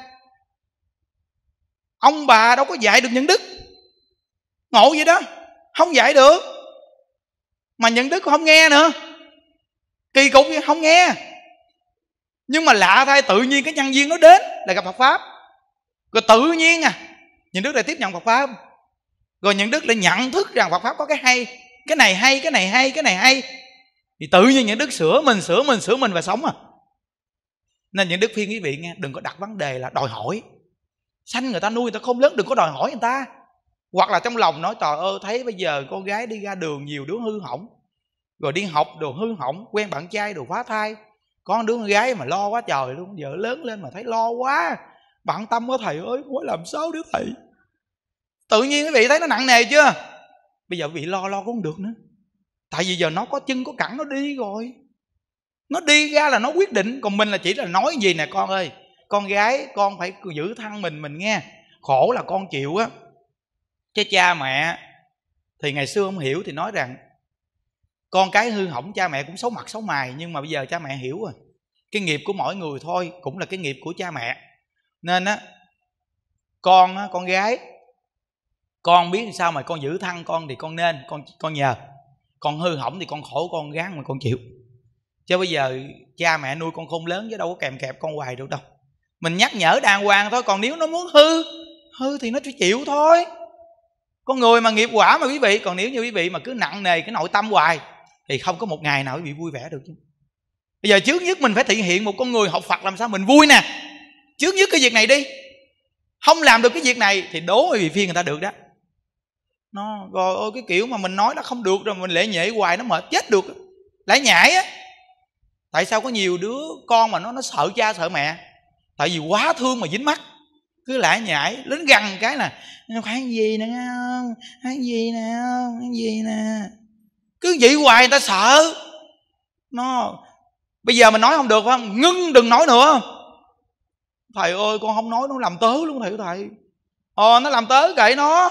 ông bà đâu có dạy được những đức ngộ vậy đó không dạy được mà nhận thức không nghe nữa kỳ cục không nghe nhưng mà lạ thay tự nhiên cái nhân viên nó đến là gặp Phật pháp rồi tự nhiên à những đức lại tiếp nhận Phật pháp rồi những đức lại nhận thức rằng Phật pháp có cái hay cái này hay cái này hay cái này hay thì tự nhiên những đức sửa mình sửa mình sửa mình và sống à nên những đức phiên quý vị nghe đừng có đặt vấn đề là đòi hỏi sanh người ta nuôi người ta không lớn đừng có đòi hỏi người ta hoặc là trong lòng nói trời ơi thấy bây giờ con gái đi ra đường nhiều đứa hư hỏng rồi đi học đồ hư hỏng quen bạn trai đồ phá thai con đứa con gái mà lo quá trời luôn giờ lớn lên mà thấy lo quá bạn tâm quá thầy ơi quá làm sao đứa thầy tự nhiên quý vị thấy nó nặng nề chưa bây giờ quý vị lo lo cũng không được nữa tại vì giờ nó có chân có cẳng nó đi rồi nó đi ra là nó quyết định còn mình là chỉ là nói gì nè con ơi con gái con phải giữ thân mình mình nghe khổ là con chịu á chứ cha mẹ thì ngày xưa không hiểu thì nói rằng con cái hư hỏng cha mẹ cũng xấu mặt xấu mày nhưng mà bây giờ cha mẹ hiểu rồi cái nghiệp của mỗi người thôi cũng là cái nghiệp của cha mẹ nên á con á con gái con biết sao mà con giữ thân con thì con nên con con nhờ con hư hỏng thì con khổ con gắng mà con chịu chứ bây giờ cha mẹ nuôi con khôn lớn chứ đâu có kèm kẹp con hoài được đâu mình nhắc nhở đàng hoàng thôi còn nếu nó muốn hư hư thì nó chịu thôi con người mà nghiệp quả mà quý vị còn nếu như quý vị mà cứ nặng nề cái nội tâm hoài thì không có một ngày nào quý vị vui vẻ được chứ bây giờ trước nhất mình phải thể hiện một con người học phật làm sao mình vui nè trước nhất cái việc này đi không làm được cái việc này thì đố quý vị phiên người ta được đó nó rồi ôi cái kiểu mà mình nói nó không được rồi mình lễ nhễ hoài nó mệt chết được lãi nhảy á tại sao có nhiều đứa con mà nó nó sợ cha sợ mẹ tại vì quá thương mà dính mắt cứ lải nhải lính gần cái là khoan gì nè không khoan gì nè không khoan gì nè cứ vậy hoài người ta sợ nó bây giờ mình nói không được không ngưng đừng nói nữa thầy ơi con không nói nó làm tớ luôn thầy của thầy ờ nó làm tớ kệ nó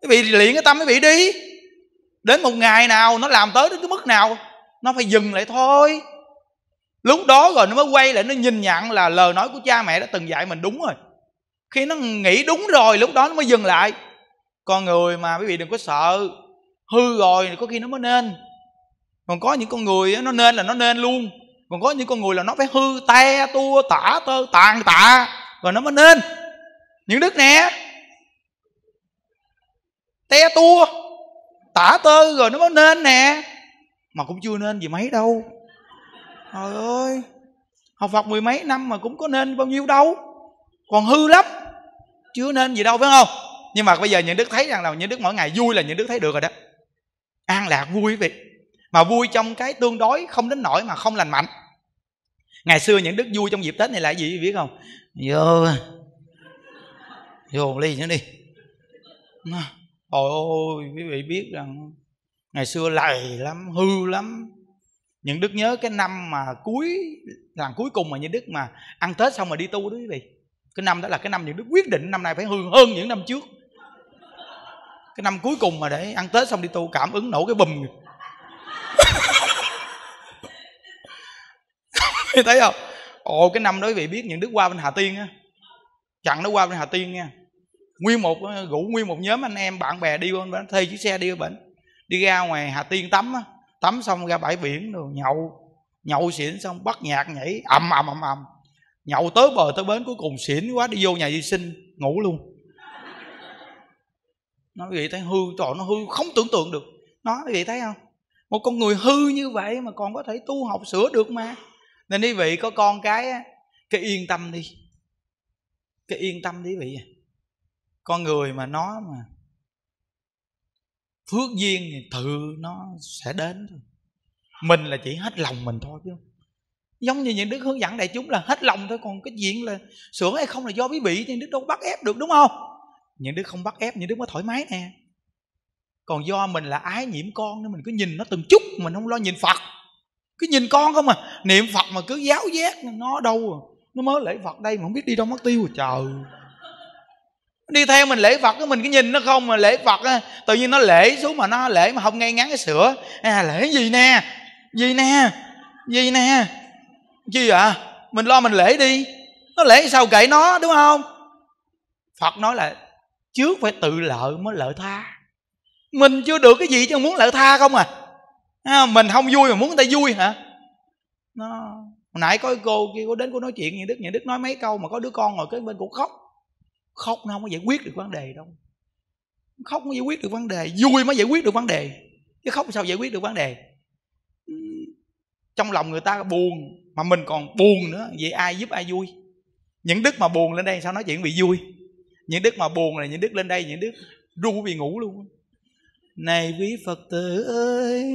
cái bị luyện cái tâm cái bị đi đến một ngày nào nó làm tới đến cái mức nào nó phải dừng lại thôi lúc đó rồi nó mới quay lại nó nhìn nhận là lời nói của cha mẹ đã từng dạy mình đúng rồi khi nó nghĩ đúng rồi lúc đó nó mới dừng lại con người mà quý vị đừng có sợ hư rồi thì có khi nó mới nên còn có những con người nó nên là nó nên luôn còn có những con người là nó phải hư te tua tả tơ tàn tạ rồi nó mới nên những đức nè te tua tả tơ rồi nó mới nên nè mà cũng chưa nên gì mấy đâu trời ơi học phật mười mấy năm mà cũng có nên bao nhiêu đâu còn hư lắm chưa nên gì đâu phải không nhưng mà bây giờ những đức thấy rằng là những đức mỗi ngày vui là những đức thấy được rồi đó an lạc vui vị mà vui trong cái tương đối không đến nỗi mà không lành mạnh ngày xưa những đức vui trong dịp tết này là gì biết không vô vô ly nữa đi ôi ôi quý vị biết rằng ngày xưa lầy lắm hư lắm những đức nhớ cái năm mà cuối làng cuối cùng mà những đức mà ăn tết xong rồi đi tu đó quý vị cái năm đó là cái năm những đức quyết định năm nay phải hư hơn những năm trước cái năm cuối cùng mà để ăn tết xong đi tu cảm ứng nổ cái bùm [laughs] thấy không ồ cái năm đó quý vị biết những đức qua bên hà tiên á chặn nó qua bên hà tiên nha nguyên một ờ, rủ nguyên một nhóm anh em bạn bè đi bên thuê chiếc xe đi bệnh đi ra ngoài hà tiên tắm á tắm xong ra bãi biển rồi nhậu nhậu xỉn xong bắt nhạc nhảy ầm ầm ầm ầm nhậu tới bờ tới bến cuối cùng xỉn quá đi vô nhà vệ sinh ngủ luôn nó vậy thấy hư trò nó hư không tưởng tượng được nó vậy thấy không một con người hư như vậy mà còn có thể tu học sửa được mà nên đi vị có con cái cái yên tâm đi cái yên tâm đi vị à. con người mà nó mà phước duyên thì tự nó sẽ đến thôi mình là chỉ hết lòng mình thôi chứ giống như những đức hướng dẫn đại chúng là hết lòng thôi còn cái chuyện là sửa hay không là do bí bị nhưng đức đâu bắt ép được đúng không những đức không bắt ép những đức mới thoải mái nè còn do mình là ái nhiễm con nên mình cứ nhìn nó từng chút mình không lo nhìn phật cứ nhìn con không à niệm phật mà cứ giáo giác nó đâu à nó mới lễ phật đây mà không biết đi đâu mất tiêu rồi trời đi theo mình lễ phật mình cứ nhìn nó không mà lễ phật á tự nhiên nó lễ xuống mà nó lễ mà không ngay ngắn cái sữa à, lễ gì nè gì nè gì nè chi ạ à? mình lo mình lễ đi nó lễ sao kệ nó đúng không phật nói là trước phải tự lợi mới lợi tha mình chưa được cái gì chứ muốn lợi tha không à mình không vui mà muốn người ta vui hả nó hồi nãy có cô kia có đến cô nói chuyện như đức nhà đức nói mấy câu mà có đứa con ngồi kế bên cũng khóc khóc nó không có giải quyết được vấn đề đâu khóc mới giải quyết được vấn đề vui mới giải quyết được vấn đề chứ khóc sao giải quyết được vấn đề trong lòng người ta buồn mà mình còn buồn nữa vậy ai giúp ai vui những đức mà buồn lên đây sao nói chuyện bị vui những đức mà buồn là những đức lên đây những đức ru vì ngủ luôn này quý phật tử ơi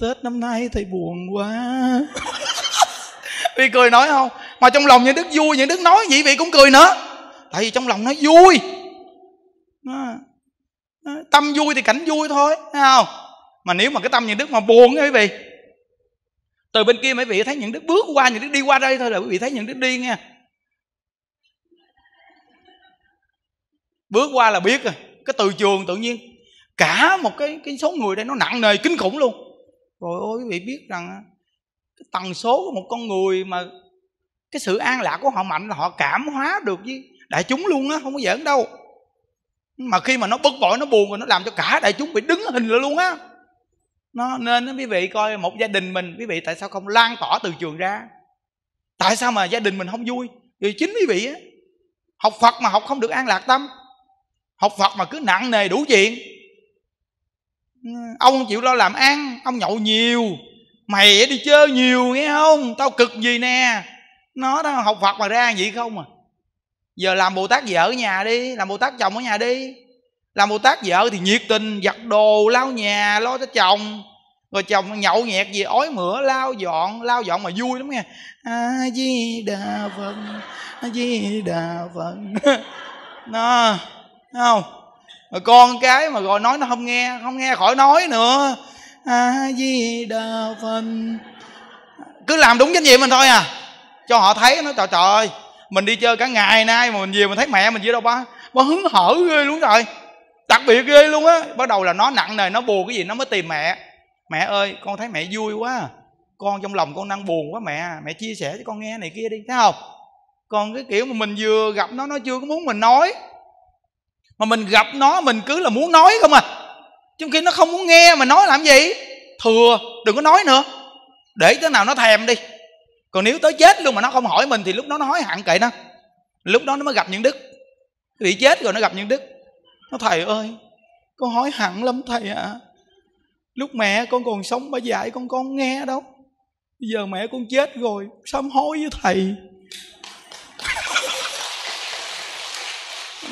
tết năm nay thầy buồn quá [laughs] vì cười nói không mà trong lòng những đức vui những đức nói vậy vị cũng cười nữa tại vì trong lòng nó vui nó, nó, tâm vui thì cảnh vui thôi thấy không mà nếu mà cái tâm những đức mà buồn quý vị từ bên kia mấy vị thấy những đứa bước qua những đứa đi qua đây thôi là quý vị thấy những đứa đi nghe bước qua là biết rồi cái từ trường tự nhiên cả một cái cái số người đây nó nặng nề kinh khủng luôn rồi ôi quý vị biết rằng cái tần số của một con người mà cái sự an lạc của họ mạnh là họ cảm hóa được với đại chúng luôn á không có giỡn đâu mà khi mà nó bất bội nó buồn rồi nó làm cho cả đại chúng bị đứng hình lại luôn á nó nên đó, quý vị coi một gia đình mình quý vị tại sao không lan tỏa từ trường ra tại sao mà gia đình mình không vui vì chính quý vị á học phật mà học không được an lạc tâm học phật mà cứ nặng nề đủ chuyện ông chịu lo làm ăn ông nhậu nhiều mày đi chơi nhiều nghe không tao cực gì nè nó đó học phật mà ra vậy không à giờ làm bồ tát vợ ở nhà đi làm bồ tát chồng ở nhà đi làm bồ tát vợ thì nhiệt tình giặt đồ lao nhà lo cho chồng rồi chồng nhậu nhẹt gì ói mửa lao dọn lao dọn mà vui lắm nghe a di đà phật a di đà phật nó [laughs] không rồi con cái mà gọi nói nó không nghe không nghe khỏi nói nữa a di đà phật cứ làm đúng trách nhiệm mình thôi à cho họ thấy nó trời trời mình đi chơi cả ngày nay mà mình về mình thấy mẹ mình gì đâu ba ba hứng hở ghê luôn rồi đặc biệt ghê luôn á bắt đầu là nó nặng nề nó buồn cái gì nó mới tìm mẹ mẹ ơi con thấy mẹ vui quá con trong lòng con đang buồn quá mẹ mẹ chia sẻ cho con nghe này kia đi thấy không còn cái kiểu mà mình vừa gặp nó nó chưa có muốn mình nói mà mình gặp nó mình cứ là muốn nói không à trong khi nó không muốn nghe mà nói làm gì thừa đừng có nói nữa để tới nào nó thèm đi còn nếu tới chết luôn mà nó không hỏi mình thì lúc đó nó nói hạn kệ nó lúc đó nó mới gặp những đức bị chết rồi nó gặp những đức nó thầy ơi con hỏi hẳn lắm thầy ạ à. lúc mẹ con còn sống bà dạy con con nghe đâu bây giờ mẹ con chết rồi sám hối với thầy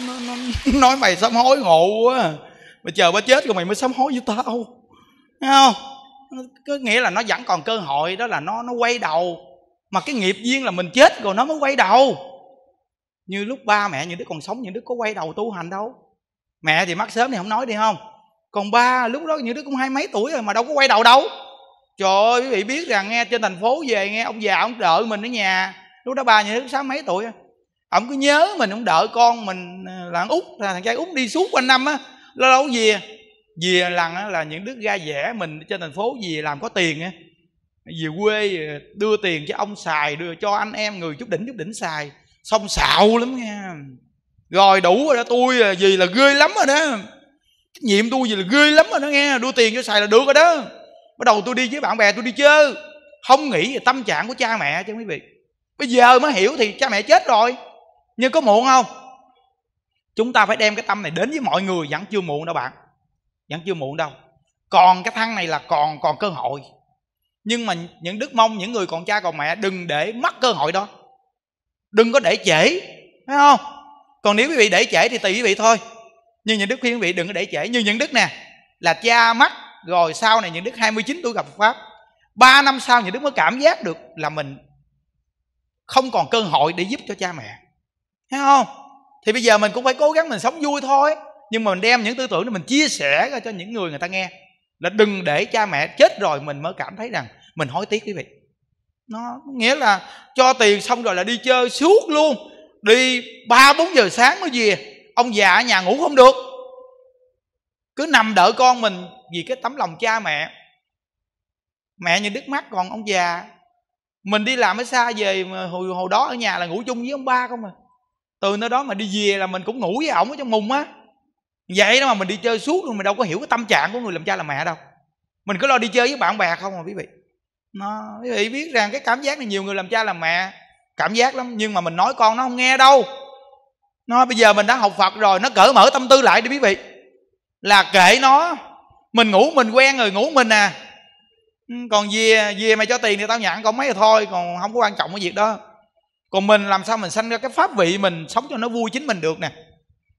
nó, nó, nói mày sám hối ngộ quá à. mà chờ bà chết rồi mày mới sám hối với tao Thấy không có nghĩa là nó vẫn còn cơ hội đó là nó nó quay đầu mà cái nghiệp duyên là mình chết rồi nó mới quay đầu như lúc ba mẹ những đứa còn sống những đứa có quay đầu tu hành đâu mẹ thì mắc sớm thì không nói đi không còn ba lúc đó những đứa cũng hai mấy tuổi rồi mà đâu có quay đầu đâu trời ơi quý vị biết rằng nghe trên thành phố về nghe ông già ông đợi mình ở nhà lúc đó ba những đứa sáu mấy tuổi ông cứ nhớ mình ông đợi con mình ờ, là út là thằng trai út đi suốt quanh năm á lâu lâu về về lần là những đứa ra rẻ mình trên thành phố về làm có tiền á về quê ờ, đưa tiền cho ông xài đưa cho anh em người chút đỉnh chút đỉnh xài xong xạo lắm nha rồi đủ rồi đó tôi gì à, là ghê lắm rồi đó trách nhiệm tôi gì là ghê lắm rồi đó nghe đưa tiền cho xài là được rồi đó bắt đầu tôi đi với bạn bè tôi đi chơi không nghĩ về tâm trạng của cha mẹ chứ quý vị bây giờ mới hiểu thì cha mẹ chết rồi nhưng có muộn không chúng ta phải đem cái tâm này đến với mọi người vẫn chưa muộn đâu bạn vẫn chưa muộn đâu còn cái thăng này là còn còn cơ hội nhưng mà những đức mong những người còn cha còn mẹ đừng để mất cơ hội đó đừng có để trễ phải không còn nếu quý vị để trễ thì tùy quý vị thôi nhưng những đức khuyên quý vị đừng có để trễ như những đức nè là cha mắt rồi sau này những đức 29 tuổi gặp pháp 3 năm sau những đức mới cảm giác được là mình không còn cơ hội để giúp cho cha mẹ thấy không thì bây giờ mình cũng phải cố gắng mình sống vui thôi nhưng mà mình đem những tư tưởng đó mình chia sẻ ra cho những người người ta nghe là đừng để cha mẹ chết rồi mình mới cảm thấy rằng mình hối tiếc quý vị nó nghĩa là cho tiền xong rồi là đi chơi suốt luôn đi ba bốn giờ sáng mới về ông già ở nhà ngủ không được cứ nằm đợi con mình vì cái tấm lòng cha mẹ mẹ như đứt mắt còn ông già mình đi làm ở xa về mà hồi hồi đó ở nhà là ngủ chung với ông ba không à từ nơi đó mà đi về là mình cũng ngủ với ổng ở trong mùng á vậy đó mà mình đi chơi suốt luôn mình đâu có hiểu cái tâm trạng của người làm cha làm mẹ đâu mình cứ lo đi chơi với bạn bè không à quý vị nó quý vị biết rằng cái cảm giác này nhiều người làm cha làm mẹ cảm giác lắm nhưng mà mình nói con nó không nghe đâu nó bây giờ mình đã học phật rồi nó cởi mở tâm tư lại đi quý vị là kệ nó mình ngủ mình quen rồi ngủ mình à ừ, còn về về mày cho tiền thì tao nhận con mấy thôi còn không có quan trọng cái việc đó còn mình làm sao mình sanh ra cái pháp vị mình sống cho nó vui chính mình được nè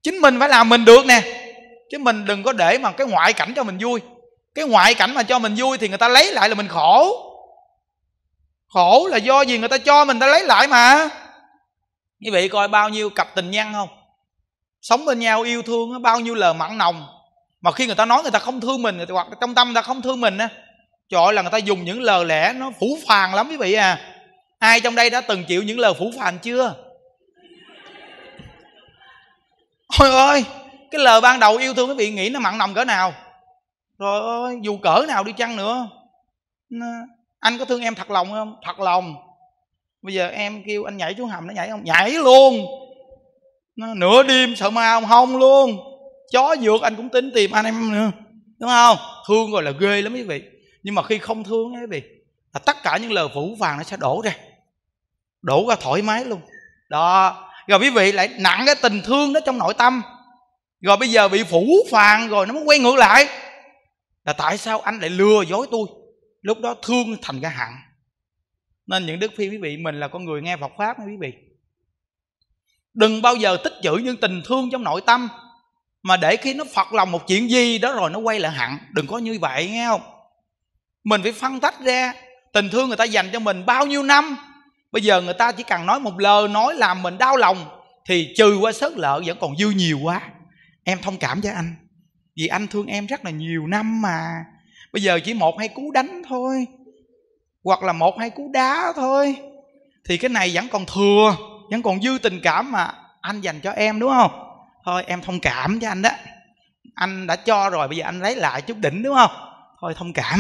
chính mình phải làm mình được nè chứ mình đừng có để mà cái ngoại cảnh cho mình vui cái ngoại cảnh mà cho mình vui thì người ta lấy lại là mình khổ khổ là do gì người ta cho mình ta lấy lại mà như vậy coi bao nhiêu cặp tình nhân không sống bên nhau yêu thương bao nhiêu lời mặn nồng mà khi người ta nói người ta không thương mình hoặc trong tâm người ta không thương mình á trời ơi là người ta dùng những lời lẽ nó phủ phàng lắm quý vị à ai trong đây đã từng chịu những lời phủ phàng chưa ôi ơi cái lời ban đầu yêu thương quý vị nghĩ nó mặn nồng cỡ nào rồi ơi dù cỡ nào đi chăng nữa anh có thương em thật lòng không thật lòng bây giờ em kêu anh nhảy xuống hầm nó nhảy không nhảy luôn nó nửa đêm sợ ma ông hông luôn chó dược anh cũng tính tìm anh em nữa đúng không thương rồi là ghê lắm quý vị nhưng mà khi không thương ấy quý vị là tất cả những lời phủ vàng nó sẽ đổ ra đổ ra thoải mái luôn đó rồi quý vị lại nặng cái tình thương đó trong nội tâm rồi bây giờ bị phủ phàng rồi nó mới quay ngược lại là tại sao anh lại lừa dối tôi lúc đó thương thành cái hạng nên những đức phi quý vị mình là con người nghe Phật pháp quý vị đừng bao giờ tích trữ những tình thương trong nội tâm mà để khi nó phật lòng một chuyện gì đó rồi nó quay lại hạng đừng có như vậy nghe không mình phải phân tách ra tình thương người ta dành cho mình bao nhiêu năm bây giờ người ta chỉ cần nói một lời nói làm mình đau lòng thì trừ qua sớt lợ vẫn còn dư nhiều quá em thông cảm cho anh vì anh thương em rất là nhiều năm mà bây giờ chỉ một hai cú đánh thôi hoặc là một hai cú đá thôi thì cái này vẫn còn thừa vẫn còn dư tình cảm mà anh dành cho em đúng không thôi em thông cảm cho anh đó anh đã cho rồi bây giờ anh lấy lại chút đỉnh đúng không thôi thông cảm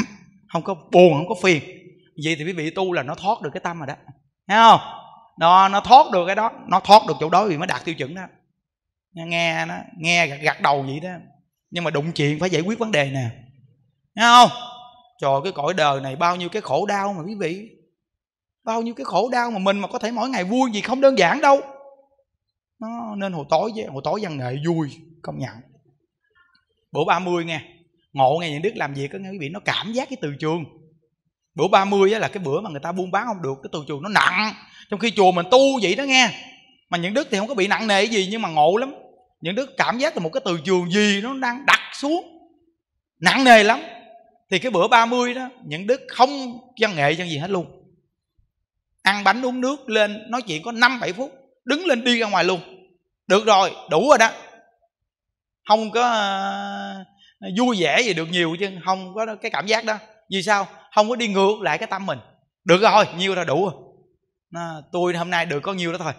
không có buồn không có phiền vậy thì quý vị tu là nó thoát được cái tâm rồi đó nghe không nó nó thoát được cái đó nó thoát được chỗ đó thì mới đạt tiêu chuẩn đó nghe nó nghe gật, gật đầu vậy đó nhưng mà đụng chuyện phải giải quyết vấn đề nè Thấy không? Trời cái cõi đời này bao nhiêu cái khổ đau mà quý vị Bao nhiêu cái khổ đau mà mình mà có thể mỗi ngày vui gì không đơn giản đâu nó Nên hồi tối với hồi tối văn nghệ vui Công nhận Bữa 30 nghe Ngộ nghe những Đức làm việc đó nghe quý vị Nó cảm giác cái từ trường Bữa 30 á là cái bữa mà người ta buôn bán không được Cái từ trường nó nặng Trong khi chùa mình tu vậy đó nghe Mà những Đức thì không có bị nặng nề gì Nhưng mà ngộ lắm Những Đức cảm giác là một cái từ trường gì Nó đang đặt xuống Nặng nề lắm thì cái bữa 30 đó những đức không văn nghệ văn gì hết luôn ăn bánh uống nước lên nói chuyện có năm bảy phút đứng lên đi ra ngoài luôn được rồi đủ rồi đó không có uh, vui vẻ gì được nhiều chứ không có cái cảm giác đó vì sao không có đi ngược lại cái tâm mình được rồi nhiêu là đủ rồi nó, tôi hôm nay được có nhiêu đó thôi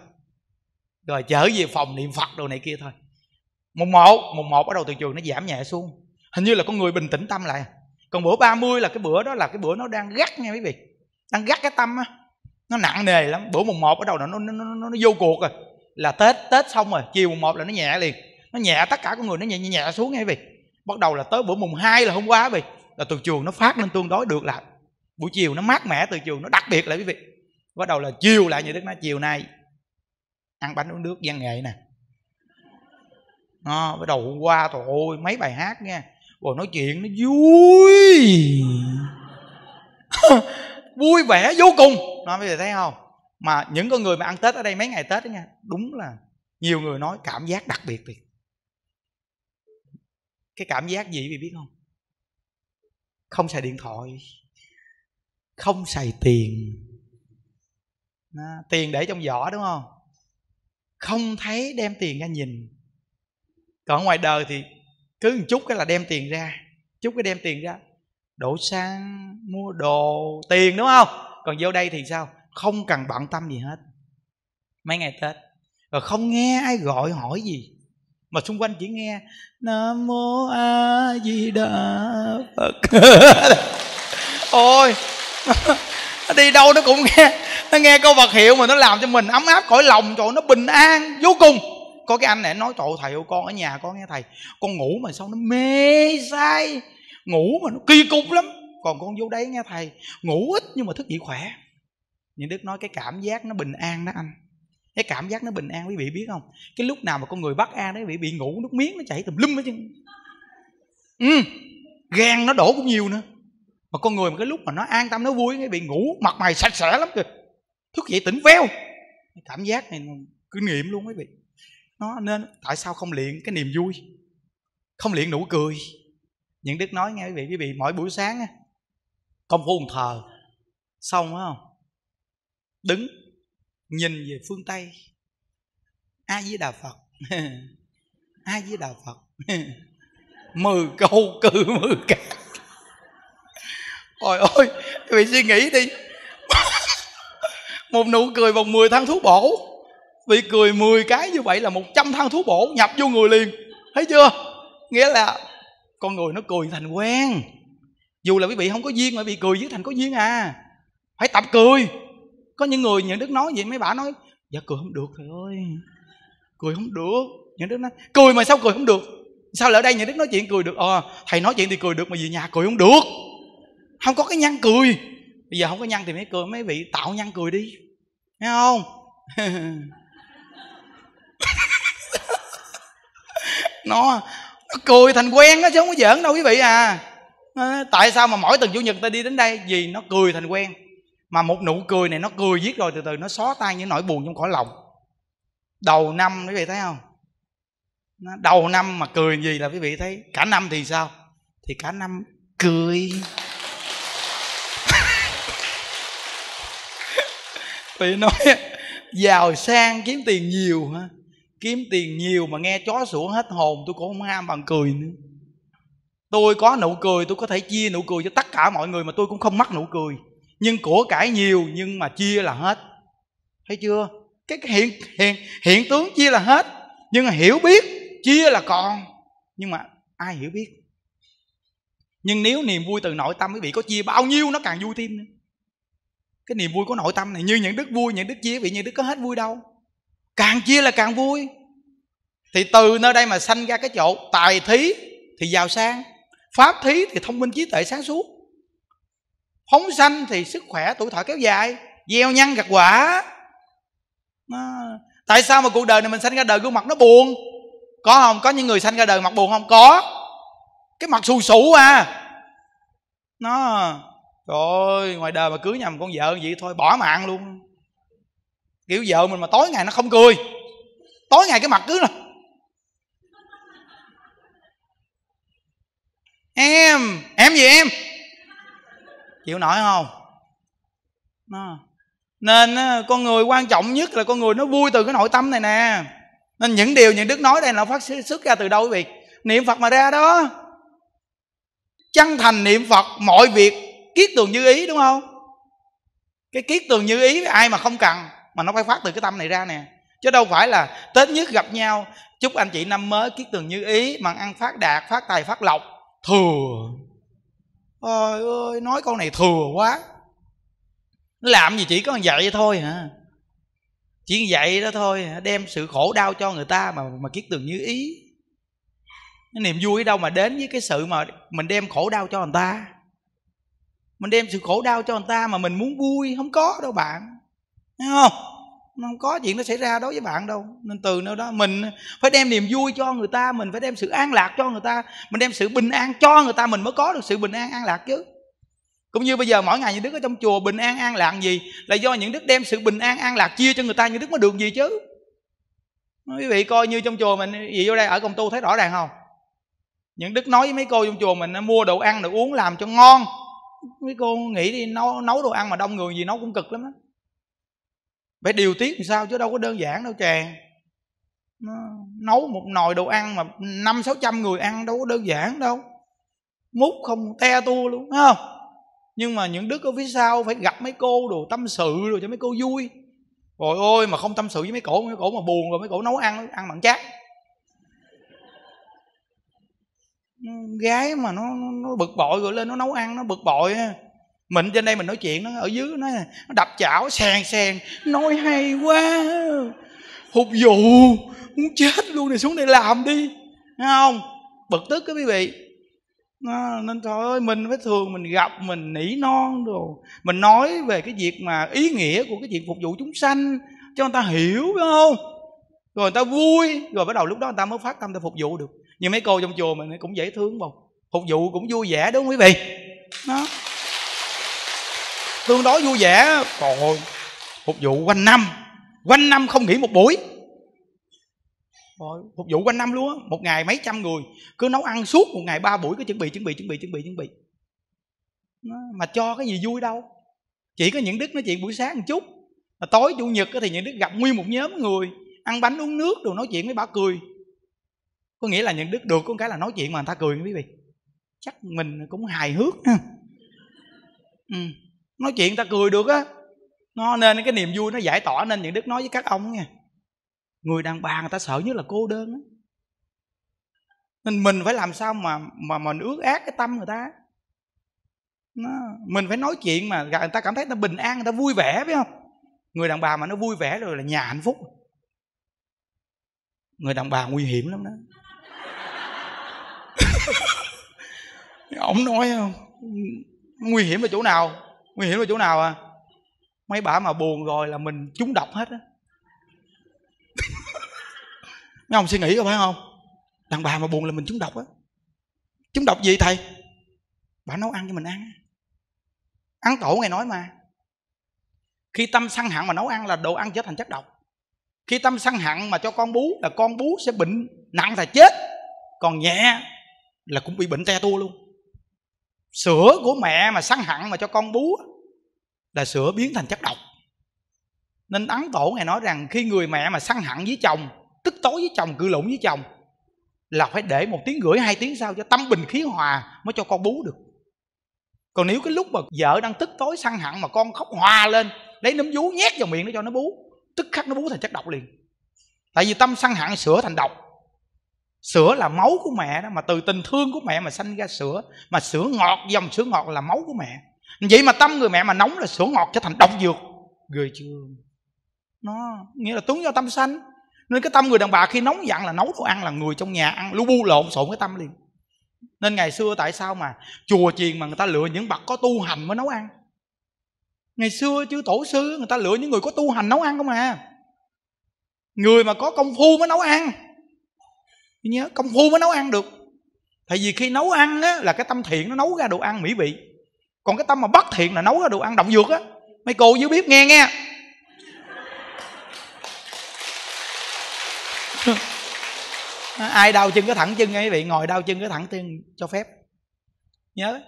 rồi chở về phòng niệm phật đồ này kia thôi mùng một mùng một bắt đầu từ trường nó giảm nhẹ xuống hình như là con người bình tĩnh tâm lại à còn bữa 30 là cái bữa đó là cái bữa nó đang gắt nha quý vị đang gắt cái tâm á nó nặng nề lắm bữa mùng 1 ở đầu là nó, nó, nó, nó vô cuộc rồi là tết tết xong rồi chiều mùng 1 là nó nhẹ liền nó nhẹ tất cả con người nó nhẹ nhẹ xuống nha quý vị bắt đầu là tới bữa mùng 2 là hôm qua quý vị là từ trường nó phát lên tương đối được là buổi chiều nó mát mẻ từ chiều nó đặc biệt lại quý vị bắt đầu là chiều lại như thế nói chiều nay ăn bánh uống nước văn nghệ nè à, bắt đầu hôm qua trời ơi mấy bài hát nha rồi nói chuyện nó vui [laughs] vui vẻ vô cùng nói bây giờ thấy không mà những con người mà ăn tết ở đây mấy ngày tết đó nha đúng là nhiều người nói cảm giác đặc biệt thiệt cái cảm giác gì vì biết không không xài điện thoại không xài tiền đó, tiền để trong giỏ đúng không không thấy đem tiền ra nhìn còn ngoài đời thì cứ một chút cái là đem tiền ra chút cái đem tiền ra đổ sang mua đồ tiền đúng không còn vô đây thì sao không cần bận tâm gì hết mấy ngày tết rồi không nghe ai gọi hỏi gì mà xung quanh chỉ nghe nam mô a di đà phật [laughs] ôi nó [laughs] đi đâu nó cũng nghe nó nghe câu vật hiệu mà nó làm cho mình ấm áp cõi lòng rồi nó bình an vô cùng có cái anh này nói tội thầy ơi con ở nhà con nghe thầy con ngủ mà sao nó mê say ngủ mà nó kỳ cục lắm còn con vô đấy nghe thầy ngủ ít nhưng mà thức dậy khỏe nhưng đức nói cái cảm giác nó bình an đó anh cái cảm giác nó bình an quý vị biết không cái lúc nào mà con người bắt an đấy bị bị ngủ nước miếng nó chảy tùm lum hết chứ ừ gan nó đổ cũng nhiều nữa mà con người mà cái lúc mà nó an tâm nó vui cái bị ngủ mặt mày sạch sẽ lắm kìa thức dậy tỉnh veo cảm giác này kinh nghiệm luôn quý vị nó nên tại sao không luyện cái niềm vui không luyện nụ cười những đức nói nghe quý vị quý vị mỗi buổi sáng công phu thờ xong phải không đứng nhìn về phương tây ai với đà phật ai [laughs] với đà phật [laughs] mười câu cư mười cả ôi ôi quý vị suy nghĩ đi [laughs] một nụ cười bằng 10 tháng thuốc bổ vì cười 10 cái như vậy là 100 thang thuốc bổ nhập vô người liền thấy chưa nghĩa là con người nó cười thành quen dù là quý vị không có duyên mà bị cười với thành có duyên à phải tập cười có những người nhận đức nói vậy mấy bà nói dạ cười không được thầy ơi cười không được nhận đức nói cười mà sao cười không được sao lại ở đây nhận đức nói chuyện cười được ờ thầy nói chuyện thì cười được mà về nhà cười không được không có cái nhăn cười bây giờ không có nhăn thì mấy cười mấy vị tạo nhăn cười đi thấy không [laughs] nó nó cười thành quen á chứ không có giỡn đâu quý vị à ờ, tại sao mà mỗi tuần chủ nhật ta đi đến đây vì nó cười thành quen mà một nụ cười này nó cười giết rồi từ từ nó xóa tan những nỗi buồn trong cõi lòng đầu năm quý vị thấy không đầu năm mà cười gì là quý vị thấy cả năm thì sao thì cả năm cười vì [laughs] nói giàu sang kiếm tiền nhiều ha kiếm tiền nhiều mà nghe chó sủa hết hồn tôi cũng không ham bằng cười nữa tôi có nụ cười tôi có thể chia nụ cười cho tất cả mọi người mà tôi cũng không mắc nụ cười nhưng của cải nhiều nhưng mà chia là hết thấy chưa cái hiện hiện hiện tướng chia là hết nhưng mà hiểu biết chia là còn nhưng mà ai hiểu biết nhưng nếu niềm vui từ nội tâm quý vị có chia bao nhiêu nó càng vui thêm nữa cái niềm vui của nội tâm này như những đức vui những đức chia vị như đức có hết vui đâu càng chia là càng vui thì từ nơi đây mà sanh ra cái chỗ tài thí thì giàu sang pháp thí thì thông minh trí tuệ sáng suốt phóng sanh thì sức khỏe tuổi thọ kéo dài gieo nhân gặt quả à, tại sao mà cuộc đời này mình sanh ra đời gương mặt nó buồn có không có những người sanh ra đời mặt buồn không có cái mặt xù xù à nó rồi ngoài đời mà cưới nhầm con vợ vậy thôi bỏ mạng luôn kiểu vợ mình mà tối ngày nó không cười tối ngày cái mặt cứ là em em gì em chịu nổi không nó nên con người quan trọng nhất là con người nó vui từ cái nội tâm này nè nên những điều những đức nói đây là phát xuất ra từ đâu quý vị niệm phật mà ra đó chân thành niệm phật mọi việc kiết tường như ý đúng không cái kiết tường như ý ai mà không cần mà nó phải phát từ cái tâm này ra nè chứ đâu phải là tết nhất gặp nhau chúc anh chị năm mới kiết tường như ý mặn ăn phát đạt phát tài phát lộc thừa ôi ơi nói câu này thừa quá nó làm gì chỉ có vậy thôi hả chỉ vậy đó thôi đem sự khổ đau cho người ta mà mà kiết tường như ý cái niềm vui đâu mà đến với cái sự mà mình đem khổ đau cho người ta mình đem sự khổ đau cho người ta mà mình muốn vui không có đâu bạn Thấy không? Nó không có chuyện nó xảy ra đối với bạn đâu Nên từ nơi đó mình phải đem niềm vui cho người ta Mình phải đem sự an lạc cho người ta Mình đem sự bình an cho người ta Mình mới có được sự bình an an lạc chứ cũng như bây giờ mỗi ngày những đức ở trong chùa bình an an lạc gì là do những đức đem sự bình an an lạc chia cho người ta những đức mới được gì chứ quý vị coi như trong chùa mình gì vô đây ở công tu thấy rõ ràng không những đức nói với mấy cô trong chùa mình ờ, mua đồ ăn đồ uống làm cho ngon mấy cô nghĩ đi nấu nấu đồ ăn mà đông người gì nấu cũng cực lắm đó phải điều tiết làm sao chứ đâu có đơn giản đâu chàng nó nấu một nồi đồ ăn mà năm sáu trăm người ăn đâu có đơn giản đâu múc không te tua luôn thấy không nhưng mà những đứa ở phía sau phải gặp mấy cô đồ tâm sự rồi cho mấy cô vui rồi ôi mà không tâm sự với mấy cổ mấy cổ mà buồn rồi mấy cổ nấu ăn ăn mặn chát gái mà nó, nó bực bội rồi lên nó nấu ăn nó bực bội mình trên đây mình nói chuyện nó ở dưới nó nó đập chảo sàn sàn nói hay quá phục vụ muốn chết luôn này xuống đây làm đi nghe không bực tức cái quý vị à, nên thôi ơi mình phải thường mình gặp mình nỉ non đồ mình nói về cái việc mà ý nghĩa của cái việc phục vụ chúng sanh cho người ta hiểu phải không rồi người ta vui rồi bắt đầu lúc đó người ta mới phát tâm ta phục vụ được như mấy cô trong chùa mình cũng dễ thương không phục vụ cũng vui vẻ đúng không quý vị đó tương đối vui vẻ còn ôi phục vụ quanh năm quanh năm không nghỉ một buổi rồi, phục vụ quanh năm luôn á một ngày mấy trăm người cứ nấu ăn suốt một ngày ba buổi cứ chuẩn bị chuẩn bị chuẩn bị chuẩn bị chuẩn bị mà cho cái gì vui đâu chỉ có những đức nói chuyện buổi sáng một chút mà tối chủ nhật thì những đức gặp nguyên một nhóm người ăn bánh uống nước đồ nói chuyện với bà cười có nghĩa là những đức được có cái là nói chuyện mà người ta cười quý vị chắc mình cũng hài hước ha ừ nói chuyện ta cười được á nó nên cái niềm vui nó giải tỏa nên những đức nói với các ông nha người đàn bà người ta sợ nhất là cô đơn á nên mình phải làm sao mà mà mình ước ác cái tâm người ta nó, mình phải nói chuyện mà người ta cảm thấy người ta bình an người ta vui vẻ phải không người đàn bà mà nó vui vẻ rồi là nhà hạnh phúc người đàn bà nguy hiểm lắm đó [laughs] ông nói không nguy hiểm ở chỗ nào nguy hiểm là chỗ nào à mấy bà mà buồn rồi là mình trúng độc hết á mấy ông suy nghĩ có phải không đàn bà mà buồn là mình trúng độc á trúng độc gì thầy bà nấu ăn cho mình ăn ăn tổ ngày nói mà khi tâm săn hạn mà nấu ăn là đồ ăn trở thành chất độc khi tâm săn hạn mà cho con bú là con bú sẽ bệnh nặng là chết còn nhẹ là cũng bị bệnh te tua luôn sữa của mẹ mà săn hạn mà cho con bú là sữa biến thành chất độc nên ấn tổ ngài nói rằng khi người mẹ mà săn hẳn với chồng tức tối với chồng cự lộn với chồng là phải để một tiếng rưỡi hai tiếng sau cho tâm bình khí hòa mới cho con bú được còn nếu cái lúc mà vợ đang tức tối săn hẳn mà con khóc hòa lên lấy nấm vú nhét vào miệng nó cho nó bú tức khắc nó bú thành chất độc liền tại vì tâm săn hẳn sữa thành độc sữa là máu của mẹ đó mà từ tình thương của mẹ mà sanh ra sữa mà sữa ngọt dòng sữa ngọt là máu của mẹ vậy mà tâm người mẹ mà nóng là sữa ngọt trở thành độc dược người chưa nó nghĩa là tướng do tâm sanh nên cái tâm người đàn bà khi nóng giận là nấu đồ ăn là người trong nhà ăn lu bu lộn xộn cái tâm liền nên ngày xưa tại sao mà chùa chiền mà người ta lựa những bậc có tu hành mới nấu ăn ngày xưa chứ tổ sư người ta lựa những người có tu hành nấu ăn không à người mà có công phu mới nấu ăn nhớ công phu mới nấu ăn được tại vì khi nấu ăn á, là cái tâm thiện nó nấu ra đồ ăn mỹ vị còn cái tâm mà bất thiện là nấu ra đồ ăn động dược á mấy cô dưới bếp nghe nghe [laughs] ai đau chân cái thẳng chân nghe quý vị ngồi đau chân cái thẳng chân cho phép nhớ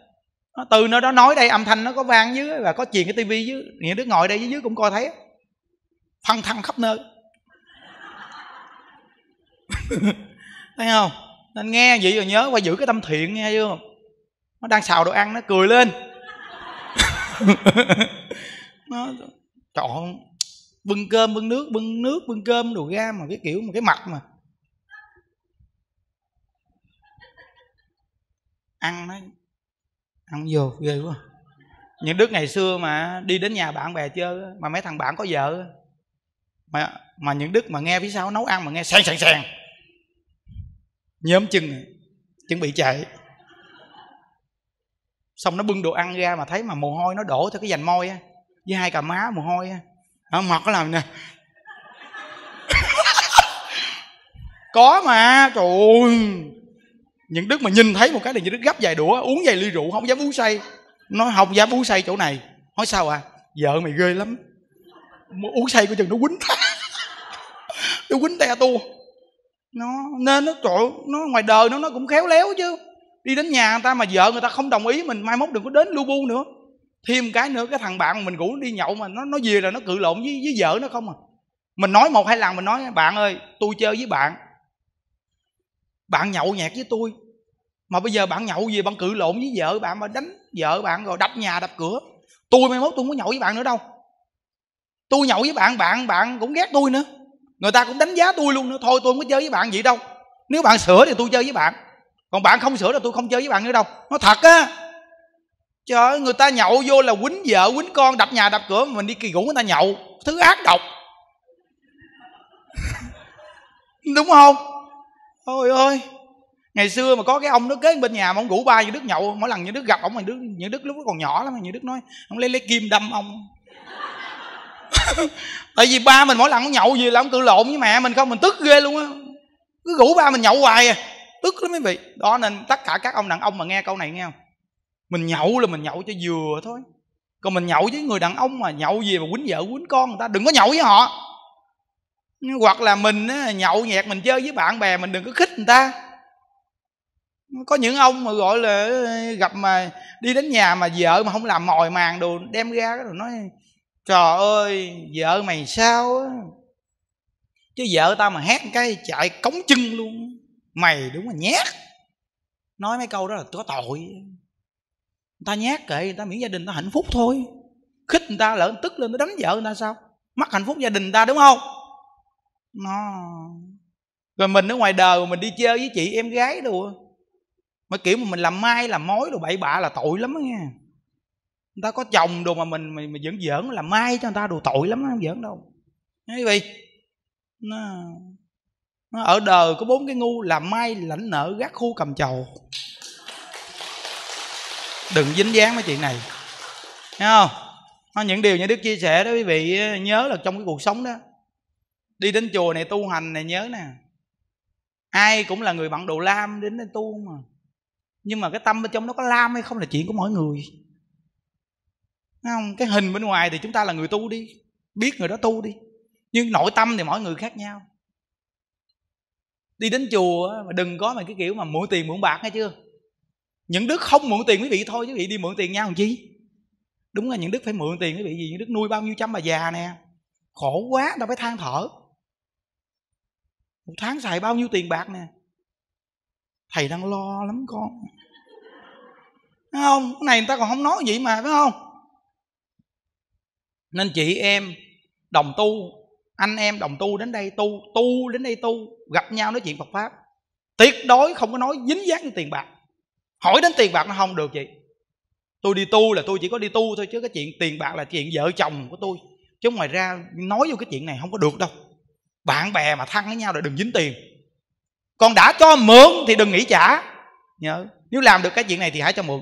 nó từ nó đó nói đây âm thanh nó có vang dưới và có truyền cái tivi dưới nghĩa đứa ngồi đây dưới dưới cũng coi thấy phân thăng khắp nơi [laughs] thấy không nên nghe vậy rồi nhớ và giữ cái tâm thiện nghe chưa nó đang xào đồ ăn nó cười lên nó chọn bưng cơm bưng nước bưng nước bưng cơm đồ ra mà cái kiểu mà cái mặt mà ăn nó ăn vô ghê quá những đứa ngày xưa mà đi đến nhà bạn bè chơi mà mấy thằng bạn có vợ mà mà những đứa mà nghe phía sau nấu ăn mà nghe sen sen sen nhóm chân chuẩn bị chạy xong nó bưng đồ ăn ra mà thấy mà mồ hôi nó đổ theo cái vành môi á với hai cà má mồ hôi á không mọt nó làm nè [laughs] có mà trời ơi những đức mà nhìn thấy một cái là những đức gấp vài đũa uống vài ly rượu không dám uống say nó không dám uống say chỗ này nói sao à vợ mày ghê lắm uống say của chừng nó quýnh [laughs] nó quýnh te tu nó nên nó trội nó ngoài đời nó nó cũng khéo léo chứ đi đến nhà người ta mà vợ người ta không đồng ý mình mai mốt đừng có đến lu bu nữa thêm cái nữa cái thằng bạn mà mình ngủ đi nhậu mà nó nó về là nó cự lộn với với vợ nó không à mình nói một hai lần mình nói bạn ơi tôi chơi với bạn bạn nhậu nhẹt với tôi mà bây giờ bạn nhậu về bạn cự lộn với vợ bạn mà đánh vợ bạn rồi đập nhà đập cửa tôi mai mốt tôi không có nhậu với bạn nữa đâu tôi nhậu với bạn bạn bạn cũng ghét tôi nữa người ta cũng đánh giá tôi luôn nữa thôi tôi không có chơi với bạn vậy đâu nếu bạn sửa thì tôi chơi với bạn còn bạn không sửa là tôi không chơi với bạn nữa đâu nó thật á trời ơi người ta nhậu vô là quýnh vợ quýnh con đập nhà đập cửa mình đi kỳ ngủ người ta nhậu thứ ác độc [laughs] đúng không ôi ơi ngày xưa mà có cái ông nó kế bên nhà mà ông rủ ba như đức nhậu mỗi lần như đức gặp ông mà đức như đức lúc đó còn nhỏ lắm như đức nói ông lấy lấy kim đâm ông [laughs] tại vì ba mình mỗi lần ông nhậu gì là ông tự lộn với mẹ mình không mình tức ghê luôn á cứ rủ ba mình nhậu hoài à tức lắm quý vị đó nên tất cả các ông đàn ông mà nghe câu này nghe không mình nhậu là mình nhậu cho vừa thôi còn mình nhậu với người đàn ông mà nhậu gì mà quýnh vợ quýnh con người ta đừng có nhậu với họ hoặc là mình nhậu nhẹt mình chơi với bạn bè mình đừng có khích người ta có những ông mà gọi là ờ, gặp mà đi đến nhà mà vợ mà không làm mồi màng đồ đem ra rồi nói trời ơi vợ mày sao chứ vợ tao mà hét cái chạy cống chân luôn mày đúng là nhát nói mấy câu đó là có tội người ta nhát kệ người ta miễn gia đình ta hạnh phúc thôi khích người ta lỡ tức lên nó đánh vợ người ta sao mất hạnh phúc gia đình ta đúng không nó rồi mình ở ngoài đời mình đi chơi với chị em gái đồ mà kiểu mà mình làm mai làm mối đồ bậy bạ là tội lắm á nha người ta có chồng đồ mà mình mình, mình vẫn giỡn làm mai cho người ta đồ tội lắm không giỡn đâu quý vị ở đời có bốn cái ngu là may lãnh nợ gác khu cầm chầu đừng dính dáng với chuyện này thấy không những điều như đức chia sẻ đó quý vị nhớ là trong cái cuộc sống đó đi đến chùa này tu hành này nhớ nè ai cũng là người bạn đồ lam đến đây tu mà nhưng mà cái tâm bên trong nó có lam hay không là chuyện của mỗi người không cái hình bên ngoài thì chúng ta là người tu đi biết người đó tu đi nhưng nội tâm thì mỗi người khác nhau đi đến chùa mà đừng có mà cái kiểu mà mượn tiền mượn bạc nghe chưa những đức không mượn tiền quý vị thôi chứ quý vị đi mượn tiền nhau làm chi đúng là những đức phải mượn tiền quý vị gì những đức nuôi bao nhiêu trăm bà già nè khổ quá đâu phải than thở một tháng xài bao nhiêu tiền bạc nè thầy đang lo lắm con phải không cái này người ta còn không nói gì mà phải không nên chị em đồng tu anh em đồng tu đến đây tu tu đến đây tu gặp nhau nói chuyện phật pháp tuyệt đối không có nói dính dáng tiền bạc hỏi đến tiền bạc nó không được chị tôi đi tu là tôi chỉ có đi tu thôi chứ cái chuyện tiền bạc là chuyện vợ chồng của tôi chứ ngoài ra nói vô cái chuyện này không có được đâu bạn bè mà thân với nhau là đừng dính tiền còn đã cho mượn thì đừng nghĩ trả nhớ nếu làm được cái chuyện này thì hãy cho mượn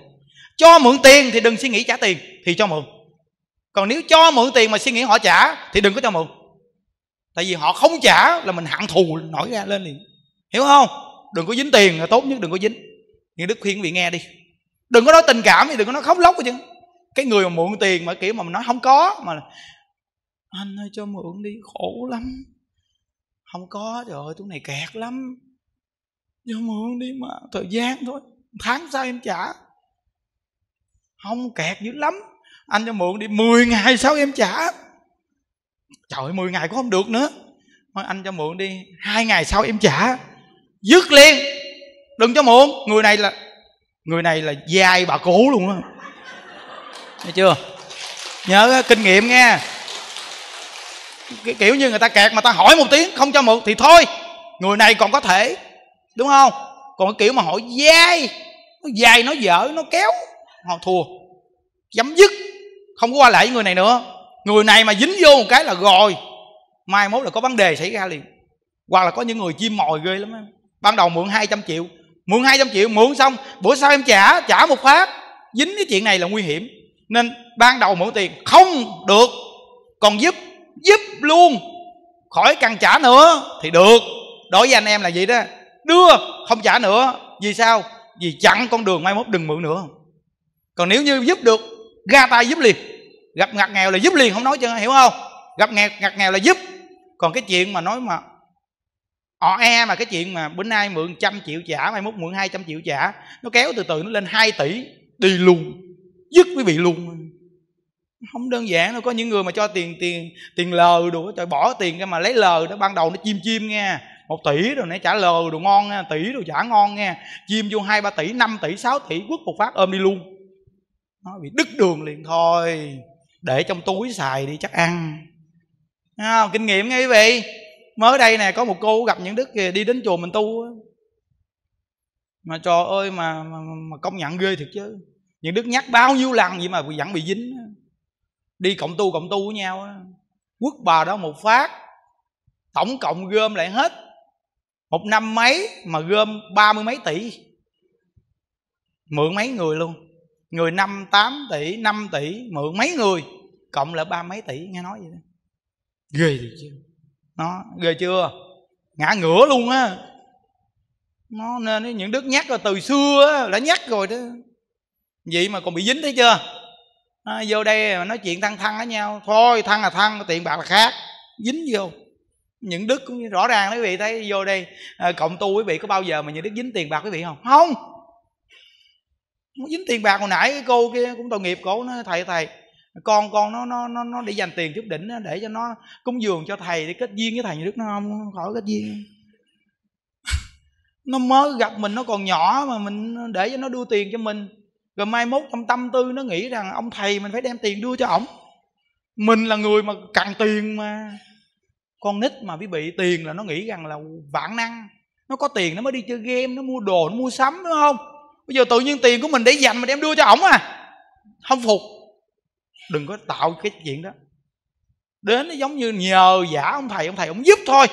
cho mượn tiền thì đừng suy nghĩ trả tiền thì cho mượn còn nếu cho mượn tiền mà suy nghĩ họ trả thì đừng có cho mượn tại vì họ không trả là mình hận thù nổi ra lên liền hiểu không đừng có dính tiền là tốt nhất đừng có dính như đức khuyên vị nghe đi đừng có nói tình cảm thì đừng có nói khóc lóc chứ cái người mà mượn tiền mà kiểu mà mình nói không có mà anh ơi cho mượn đi khổ lắm không có trời ơi tôi này kẹt lắm cho mượn đi mà thời gian thôi tháng sau em trả không kẹt dữ lắm anh cho mượn đi 10 ngày sau em trả trời ơi 10 ngày cũng không được nữa thôi anh cho mượn đi hai ngày sau em trả dứt liền đừng cho mượn người này là người này là dai bà cố luôn á nghe chưa nhớ kinh nghiệm nghe cái kiểu như người ta kẹt mà ta hỏi một tiếng không cho mượn thì thôi người này còn có thể đúng không còn cái kiểu mà hỏi dai nó dai nó dở nó kéo họ thua chấm dứt không có qua lại với người này nữa người này mà dính vô một cái là rồi mai mốt là có vấn đề xảy ra liền hoặc là có những người chim mồi ghê lắm em ban đầu mượn 200 triệu mượn 200 triệu mượn xong bữa sau em trả trả một phát dính cái chuyện này là nguy hiểm nên ban đầu mượn tiền không được còn giúp giúp luôn khỏi cần trả nữa thì được đối với anh em là vậy đó đưa không trả nữa vì sao vì chặn con đường mai mốt đừng mượn nữa còn nếu như giúp được ra tay giúp liền gặp ngặt nghèo là giúp liền không nói chưa hiểu không gặp nghèo ngặt nghèo là giúp còn cái chuyện mà nói mà ọ ờ, e mà cái chuyện mà bữa nay mượn trăm triệu trả mai mốt mượn hai trăm triệu trả nó kéo từ từ nó lên hai tỷ đi luôn dứt quý vị luôn không đơn giản đâu có những người mà cho tiền tiền tiền lờ đồ cho bỏ tiền ra mà lấy lờ đó ban đầu nó chim chim nghe một tỷ rồi nãy trả lờ đồ ngon nghe tỷ đồ trả ngon nghe chim vô hai ba tỷ năm tỷ sáu tỷ quất một phát ôm đi luôn nó bị đứt đường liền thôi để trong túi xài đi chắc ăn à, kinh nghiệm nghe quý vị mới đây nè có một cô gặp những đức kìa đi đến chùa mình tu mà trò ơi mà, mà, mà công nhận ghê thiệt chứ những đức nhắc bao nhiêu lần vậy mà vẫn bị dính đi cộng tu cộng tu với nhau quất bà đó một phát tổng cộng gom lại hết một năm mấy mà gom ba mươi mấy tỷ mượn mấy người luôn người năm tám tỷ 5 tỷ mượn mấy người cộng là ba mấy tỷ nghe nói vậy đó ghê gì chứ nó ghê chưa ngã ngửa luôn á nó nên những đức nhắc rồi từ xưa á, đã nhắc rồi đó vậy mà còn bị dính thấy chưa à, vô đây nói chuyện thăng thăng với nhau thôi thăng là thăng tiền bạc là khác dính vô những đức cũng rõ ràng đấy quý vị thấy vô đây à, cộng tu quý vị có bao giờ mà những đức dính tiền bạc quý vị không không dính tiền bạc hồi nãy cô kia cũng tội nghiệp cổ nó thầy thầy con con nó nó nó nó để dành tiền trước đỉnh để cho nó cúng dường cho thầy để kết duyên với thầy như đức nó không khỏi kết duyên [laughs] nó mới gặp mình nó còn nhỏ mà mình để cho nó đưa tiền cho mình rồi mai mốt trong tâm tư nó nghĩ rằng ông thầy mình phải đem tiền đưa cho ổng mình là người mà cần tiền mà con nít mà quý bị tiền là nó nghĩ rằng là vạn năng nó có tiền nó mới đi chơi game nó mua đồ nó mua sắm đúng không bây giờ tự nhiên tiền của mình để dành mà đem đưa cho ổng à không phục đừng có tạo cái chuyện đó đến nó giống như nhờ giả ông thầy ông thầy ông giúp thôi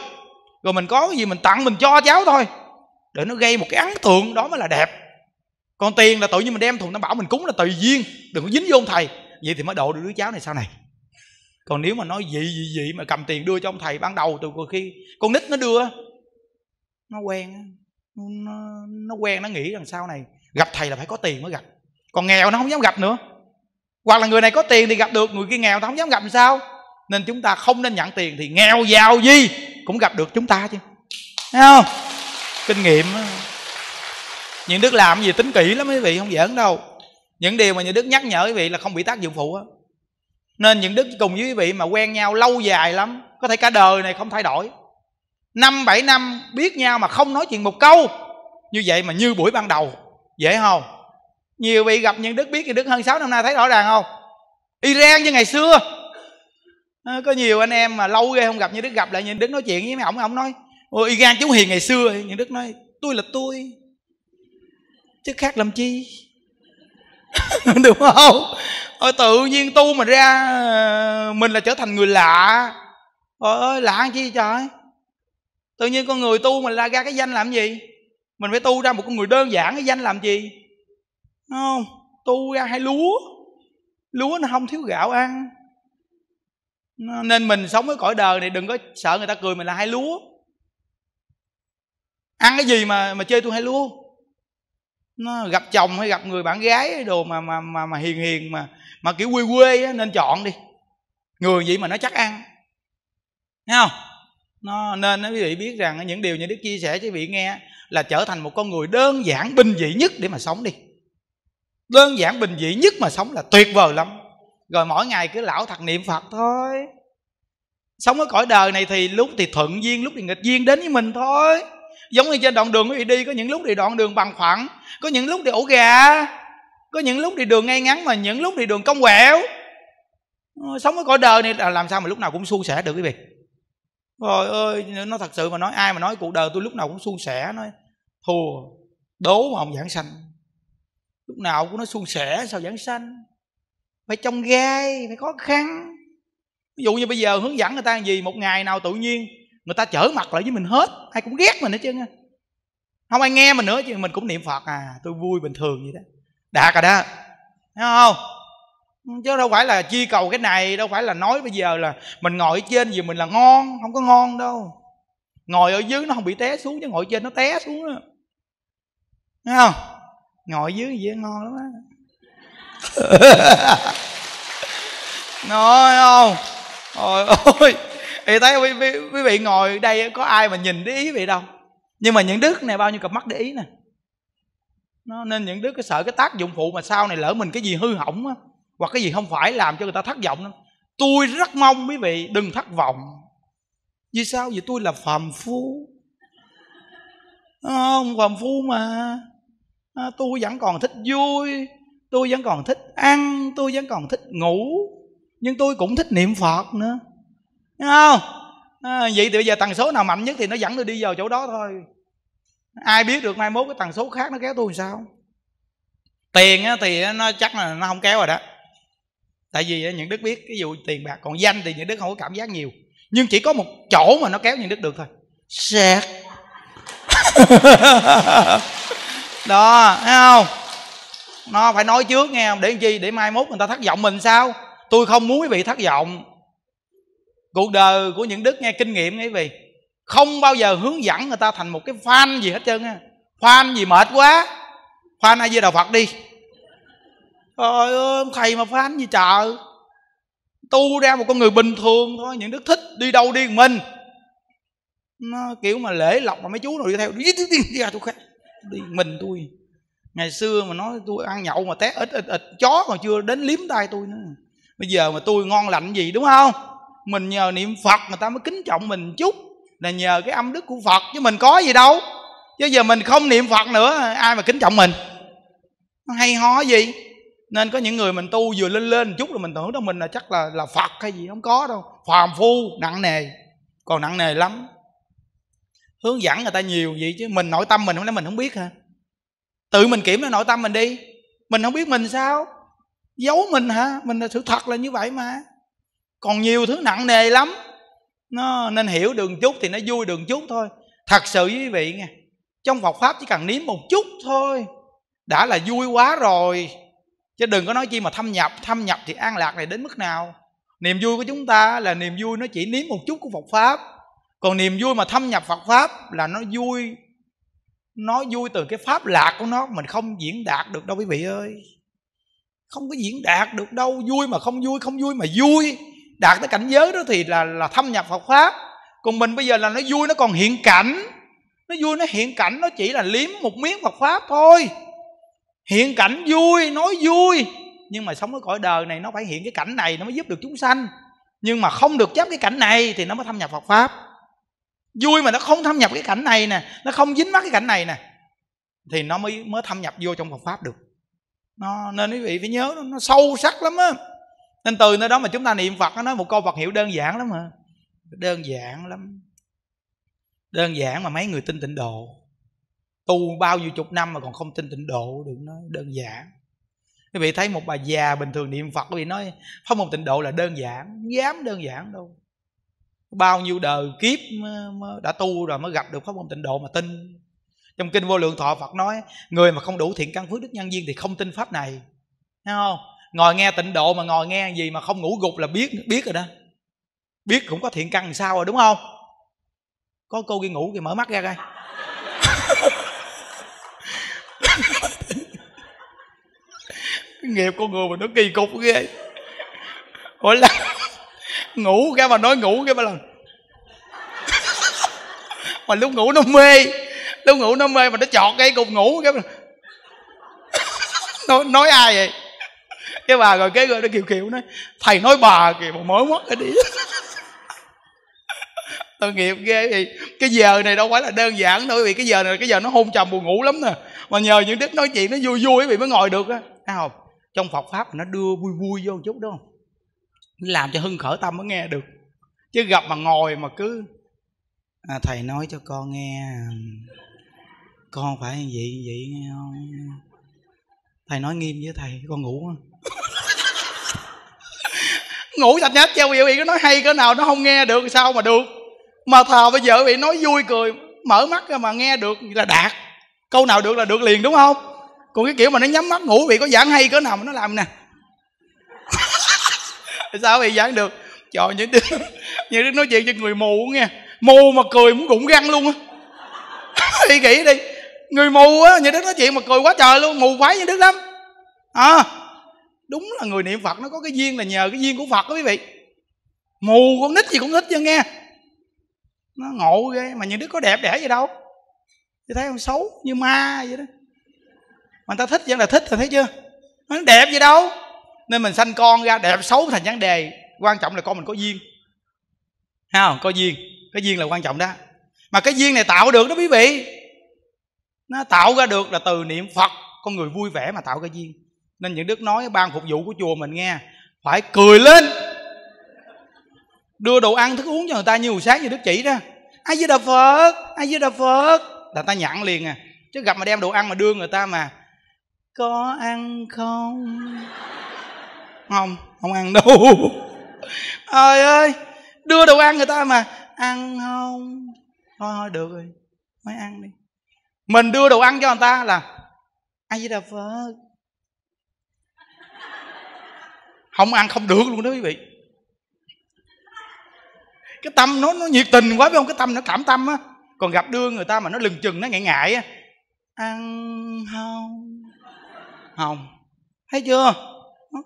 rồi mình có cái gì mình tặng mình cho cháu thôi để nó gây một cái ấn tượng đó mới là đẹp còn tiền là tự nhiên mình đem thùng nó bảo mình cúng là tùy duyên đừng có dính vô ông thầy vậy thì mới độ được đứa cháu này sau này còn nếu mà nói gì gì gì mà cầm tiền đưa cho ông thầy ban đầu từ khi con nít nó đưa nó quen nó, nó quen nó nghĩ rằng sau này gặp thầy là phải có tiền mới gặp còn nghèo nó không dám gặp nữa hoặc là người này có tiền thì gặp được người kia nghèo thì không dám gặp làm sao nên chúng ta không nên nhận tiền thì nghèo giàu gì cũng gặp được chúng ta chứ thấy không kinh nghiệm đó. những đức làm gì tính kỹ lắm quý vị không giỡn đâu những điều mà những đức nhắc nhở quý vị là không bị tác dụng phụ á nên những đức cùng với quý vị mà quen nhau lâu dài lắm có thể cả đời này không thay đổi năm bảy năm biết nhau mà không nói chuyện một câu như vậy mà như buổi ban đầu dễ không nhiều vị gặp những đức biết thì đức hơn 6 năm nay thấy rõ ràng không Iran như ngày xưa ờ, có nhiều anh em mà lâu ghê không gặp như đức gặp lại như đức nói chuyện với mấy ổng ổng nói ôi Iran chú hiền ngày xưa những đức nói tôi là tôi chứ khác làm chi [laughs] đúng không Ôi, tự nhiên tu mà ra ờ, mình là trở thành người lạ Ôi, lạ chi trời Tự nhiên con người tu mà ra ra cái danh làm gì mình phải tu ra một con người đơn giản cái danh làm gì Đúng không tu ra hai lúa lúa nó không thiếu gạo ăn nên mình sống với cõi đời này đừng có sợ người ta cười mình là hai lúa ăn cái gì mà mà chơi tôi hai lúa nó gặp chồng hay gặp người bạn gái đồ mà mà mà, mà hiền hiền mà mà kiểu quê quê á, nên chọn đi người vậy mà nó chắc ăn thấy không nó nên nó quý vị biết rằng những điều như đức chia sẻ cho quý vị nghe là trở thành một con người đơn giản bình dị nhất để mà sống đi đơn giản bình dị nhất mà sống là tuyệt vời lắm rồi mỗi ngày cứ lão thật niệm phật thôi sống ở cõi đời này thì lúc thì thuận duyên lúc thì nghịch duyên đến với mình thôi giống như trên đoạn đường quý vị đi có những lúc thì đoạn đường bằng phẳng có những lúc thì ổ gà có những lúc thì đường ngay ngắn mà những lúc thì đường cong quẹo ờ, sống ở cõi đời này là làm sao mà lúc nào cũng suôn sẻ được quý vị Trời ơi, nó thật sự mà nói ai mà nói cuộc đời tôi lúc nào cũng suôn sẻ nói thua đố mà không giảng sanh lúc nào cũng nó suôn sẻ sao giảng sanh phải trong gai phải khó khăn ví dụ như bây giờ hướng dẫn người ta gì một ngày nào tự nhiên người ta chở mặt lại với mình hết ai cũng ghét mình hết chứ không ai nghe mình nữa chứ mình cũng niệm phật à tôi vui bình thường vậy đó đạt rồi đó thấy không chứ đâu phải là chi cầu cái này đâu phải là nói bây giờ là mình ngồi ở trên vì mình là ngon không có ngon đâu ngồi ở dưới nó không bị té xuống chứ ngồi trên nó té xuống đó Thấy không ngồi dưới gì ngon lắm á [laughs] nói không ôi ôi thì thấy quý vị, quý vị ngồi đây có ai mà nhìn để ý vậy đâu nhưng mà những đức này bao nhiêu cặp mắt để ý nè nó nên những đứa cái sợ cái tác dụng phụ mà sau này lỡ mình cái gì hư hỏng á hoặc cái gì không phải làm cho người ta thất vọng đâu tôi rất mong quý vị đừng thất vọng vì sao vì tôi là phàm phu không à, phàm phu mà à, tôi vẫn còn thích vui tôi vẫn còn thích ăn tôi vẫn còn thích ngủ nhưng tôi cũng thích niệm phật nữa Đúng không à, vậy thì bây giờ tần số nào mạnh nhất thì nó dẫn tôi đi vào chỗ đó thôi ai biết được mai mốt cái tần số khác nó kéo tôi làm sao tiền thì nó chắc là nó không kéo rồi đó tại vì những đức biết cái vụ tiền bạc còn danh thì những đức không có cảm giác nhiều nhưng chỉ có một chỗ mà nó kéo những đức được thôi sẹt [laughs] đó thấy không nó phải nói trước nghe không để làm chi để mai mốt người ta thất vọng mình sao tôi không muốn quý vị thất vọng cuộc đời của những đức nghe kinh nghiệm nghe quý vị không bao giờ hướng dẫn người ta thành một cái fan gì hết trơn á fan gì mệt quá fan ai với đạo phật đi trời ơi thầy mà phán gì chợ, tu ra một con người bình thường thôi những đức thích đi đâu đi mình nó kiểu mà lễ lọc mà mấy chú nào đi theo đi đi đi ra tôi khác đi mình tôi ngày xưa mà nói tôi ăn nhậu mà té ít ít ít chó còn chưa đến liếm tay tôi nữa bây giờ mà tôi ngon lạnh gì đúng không mình nhờ niệm phật người ta mới kính trọng mình chút là nhờ cái âm đức của phật chứ mình có gì đâu chứ giờ mình không niệm phật nữa ai mà kính trọng mình hay ho gì nên có những người mình tu vừa lên lên chút là mình tưởng đó mình là chắc là là phật hay gì không có đâu phàm phu nặng nề còn nặng nề lắm hướng dẫn người ta nhiều vậy chứ mình nội tâm mình không lẽ mình không biết hả tự mình kiểm tra nội tâm mình đi mình không biết mình sao giấu mình hả mình là sự thật là như vậy mà còn nhiều thứ nặng nề lắm nó nên hiểu đường chút thì nó vui đường chút thôi thật sự quý vị nghe trong Phật pháp chỉ cần nếm một chút thôi đã là vui quá rồi chứ đừng có nói chi mà thâm nhập thâm nhập thì an lạc này đến mức nào niềm vui của chúng ta là niềm vui nó chỉ nếm một chút của phật pháp còn niềm vui mà thâm nhập phật pháp là nó vui nó vui từ cái pháp lạc của nó mình không diễn đạt được đâu quý vị ơi không có diễn đạt được đâu vui mà không vui không vui mà vui đạt tới cảnh giới đó thì là là thâm nhập phật pháp còn mình bây giờ là nó vui nó còn hiện cảnh nó vui nó hiện cảnh nó chỉ là liếm một miếng phật pháp thôi hiện cảnh vui nói vui nhưng mà sống ở cõi đời này nó phải hiện cái cảnh này nó mới giúp được chúng sanh nhưng mà không được chấp cái cảnh này thì nó mới thâm nhập Phật pháp vui mà nó không thâm nhập cái cảnh này nè nó không dính mắc cái cảnh này nè thì nó mới mới thâm nhập vô trong Phật pháp được nó nên quý vị phải nhớ nó, nó sâu sắc lắm á nên từ nơi đó mà chúng ta niệm Phật nó nói một câu Phật hiệu đơn giản lắm mà đơn giản lắm đơn giản mà mấy người tin tịnh độ tu bao nhiêu chục năm mà còn không tin tịnh độ đừng nói đơn giản quý vị thấy một bà già bình thường niệm phật quý vị nói pháp một tịnh độ là đơn giản không dám đơn giản đâu bao nhiêu đời kiếp đã tu rồi mới gặp được pháp môn tịnh độ mà tin trong kinh vô lượng thọ phật nói người mà không đủ thiện căn phước đức nhân duyên thì không tin pháp này thấy không ngồi nghe tịnh độ mà ngồi nghe gì mà không ngủ gục là biết biết rồi đó biết cũng có thiện căn sao rồi đúng không có cô kia ngủ thì mở mắt ra coi nghiệp con người mình nó kỳ cục ghê mỗi là ngủ cái mà nói ngủ cái ba lần mà lúc ngủ nó mê lúc ngủ nó mê mà nó chọt cái cục ngủ cái nói, nói ai vậy cái bà rồi cái rồi nó kiều kiều nói thầy nói bà kìa bà mỏi mất cái đi tội nghiệp ghê thì cái giờ này đâu phải là đơn giản đâu vì cái giờ này cái giờ nó hôn trầm buồn ngủ lắm nè mà nhờ những đức nói chuyện nó vui vui quý mới ngồi được á thấy không trong phật pháp nó đưa vui vui vô một chút đúng không làm cho hưng khởi tâm mới nghe được chứ gặp mà ngồi mà cứ à, thầy nói cho con nghe con phải vậy vậy nghe không thầy nói nghiêm với thầy con ngủ [laughs] ngủ sạch nhát treo quý vị có nói hay cỡ nào nó không nghe được sao mà được mà thờ bây giờ bị nói vui cười mở mắt ra mà nghe được là đạt câu nào được là được liền đúng không còn cái kiểu mà nó nhắm mắt ngủ bị có giảng hay cỡ nào mà nó làm nè [laughs] sao bị giảng được trời những đứa những đứa nói chuyện cho người mù nghe mù mà cười muốn rụng răng luôn á [laughs] thì nghĩ đi người mù á những đứa nói chuyện mà cười quá trời luôn mù quái những đứa lắm à, đúng là người niệm phật nó có cái duyên là nhờ cái duyên của phật đó quý vị mù con nít gì cũng thích chứ nghe nó ngộ ghê mà những đứa có đẹp đẽ gì đâu chứ thấy không xấu như ma vậy đó mà người ta thích vẫn là thích rồi thấy chưa nó đẹp gì đâu nên mình sanh con ra đẹp xấu thành vấn đề quan trọng là con mình có duyên ha không có duyên cái duyên là quan trọng đó mà cái duyên này tạo được đó quý vị nó tạo ra được là từ niệm phật con người vui vẻ mà tạo cái duyên nên những đức nói ban phục vụ của chùa mình nghe phải cười lên đưa đồ ăn thức uống cho người ta như hồi sáng như đức chỉ đó ai với đà phật ai với đà phật là ta nhận liền à chứ gặp mà đem đồ ăn mà đưa người ta mà có ăn không không không ăn đâu ơi [laughs] ơi đưa đồ ăn người ta mà ăn không thôi thôi được rồi mới ăn đi mình đưa đồ ăn cho người ta là ai với đà phật không ăn không được luôn đó quý vị cái tâm nó nó nhiệt tình quá phải không cái tâm nó cảm tâm á còn gặp đưa người ta mà nó lừng chừng nó ngại ngại á ăn không không thấy chưa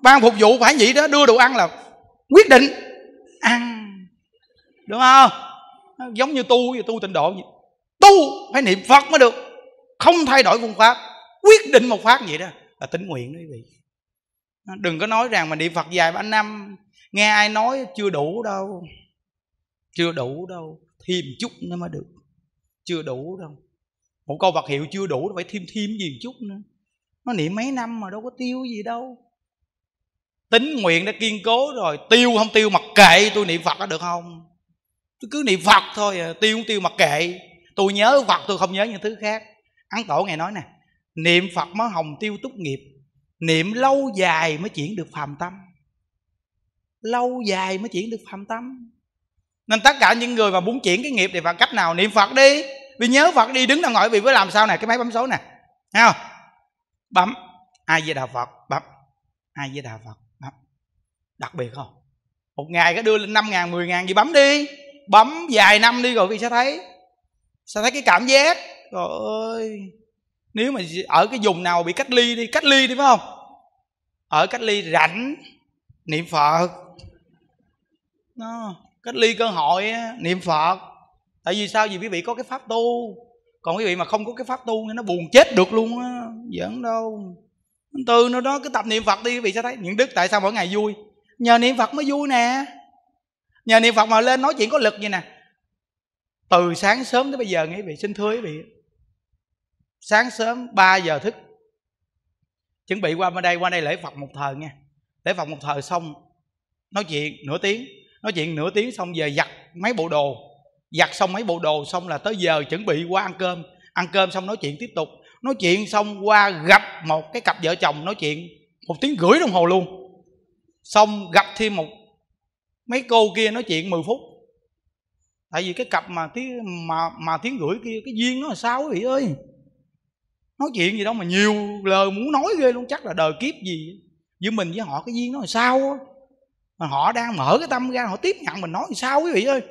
ban phục vụ phải vậy đó đưa đồ ăn là quyết định ăn đúng không giống như tu vậy tu tịnh độ vậy. tu phải niệm phật mới được không thay đổi phương pháp quyết định một pháp vậy đó là tính nguyện đó quý vị đừng có nói rằng mà niệm phật dài ba năm nghe ai nói chưa đủ đâu chưa đủ đâu thêm chút nó mới được chưa đủ đâu một câu vật hiệu chưa đủ nó phải thêm thêm gì chút nữa nó niệm mấy năm mà đâu có tiêu gì đâu tính nguyện đã kiên cố rồi tiêu không tiêu mặc kệ tôi niệm phật có được không tôi cứ niệm phật thôi à, tiêu không tiêu mặc kệ tôi nhớ phật tôi không nhớ những thứ khác ấn tổ ngài nói nè niệm phật mới hồng tiêu túc nghiệp niệm lâu dài mới chuyển được phàm tâm lâu dài mới chuyển được phàm tâm nên tất cả những người mà muốn chuyển cái nghiệp thì bằng cách nào niệm phật đi vì nhớ phật đi đứng ra ngồi vì mới làm sao nè cái máy bấm số nè thấy không bấm ai với đà phật bấm ai với đà phật bấm đặc biệt không một ngày cái đưa lên năm ngàn mười ngàn gì bấm đi bấm vài năm đi rồi vì sẽ thấy sẽ thấy cái cảm giác trời ơi nếu mà ở cái vùng nào bị cách ly đi cách ly đi phải không ở cách ly rảnh niệm phật nó cách ly cơ hội niệm phật tại vì sao vì quý vị có cái pháp tu còn quý vị mà không có cái pháp tu nên nó buồn chết được luôn á giỡn đâu từ nó đó cứ tập niệm phật đi quý vị sẽ thấy những đức tại sao mỗi ngày vui nhờ niệm phật mới vui nè nhờ niệm phật mà lên nói chuyện có lực vậy nè từ sáng sớm tới bây giờ nghe quý vị xin thưa quý vị sáng sớm 3 giờ thức chuẩn bị qua bên đây qua đây lễ phật một thời nha lễ phật một thời xong nói chuyện nửa tiếng nói chuyện nửa tiếng xong về giặt mấy bộ đồ giặt xong mấy bộ đồ xong là tới giờ chuẩn bị qua ăn cơm ăn cơm xong nói chuyện tiếp tục nói chuyện xong qua gặp một cái cặp vợ chồng nói chuyện một tiếng gửi đồng hồ luôn xong gặp thêm một mấy cô kia nói chuyện 10 phút tại vì cái cặp mà tiếng mà mà tiếng gửi kia cái duyên nó là sao quý vị ơi nói chuyện gì đâu mà nhiều lời muốn nói ghê luôn chắc là đời kiếp gì giữa mình với họ cái duyên nó là sao mà họ đang mở cái tâm ra họ tiếp nhận mình nói sao quý vị ơi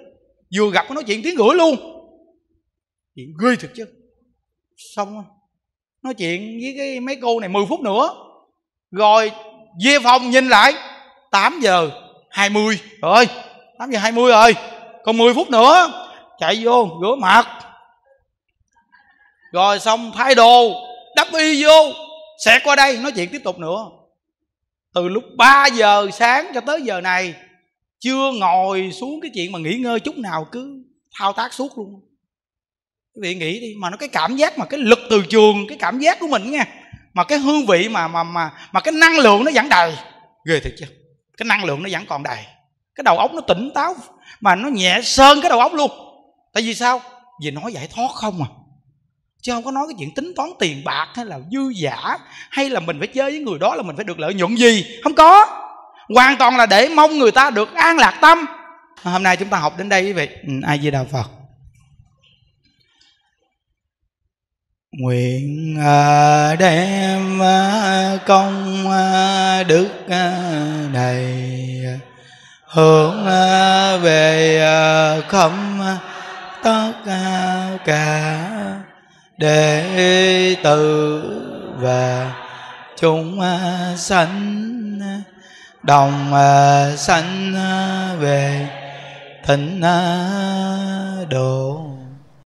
vừa gặp nói chuyện tiếng gửi luôn chuyện ghê thật chứ xong nói chuyện với cái mấy cô này 10 phút nữa rồi về phòng nhìn lại 8 giờ 20 rồi 8 giờ 20 rồi còn 10 phút nữa chạy vô rửa mặt rồi xong thay đồ đắp y vô sẽ qua đây nói chuyện tiếp tục nữa từ lúc 3 giờ sáng cho tới giờ này chưa ngồi xuống cái chuyện mà nghỉ ngơi chút nào cứ thao tác suốt luôn quý vị nghĩ đi mà nó cái cảm giác mà cái lực từ trường cái cảm giác của mình nha mà cái hương vị mà mà mà mà cái năng lượng nó vẫn đầy ghê thiệt chứ cái năng lượng nó vẫn còn đầy cái đầu óc nó tỉnh táo mà nó nhẹ sơn cái đầu óc luôn tại vì sao vì nói giải thoát không à chứ không có nói cái chuyện tính toán tiền bạc hay là dư giả hay là mình phải chơi với người đó là mình phải được lợi nhuận gì không có hoàn toàn là để mong người ta được an lạc tâm hôm nay chúng ta học đến đây quý vị ừ, ai di đà phật nguyện à, đem à, công à, đức này hướng về khâm tất cả đệ tử và chúng sanh đồng à, sanh à, về thịnh à, độ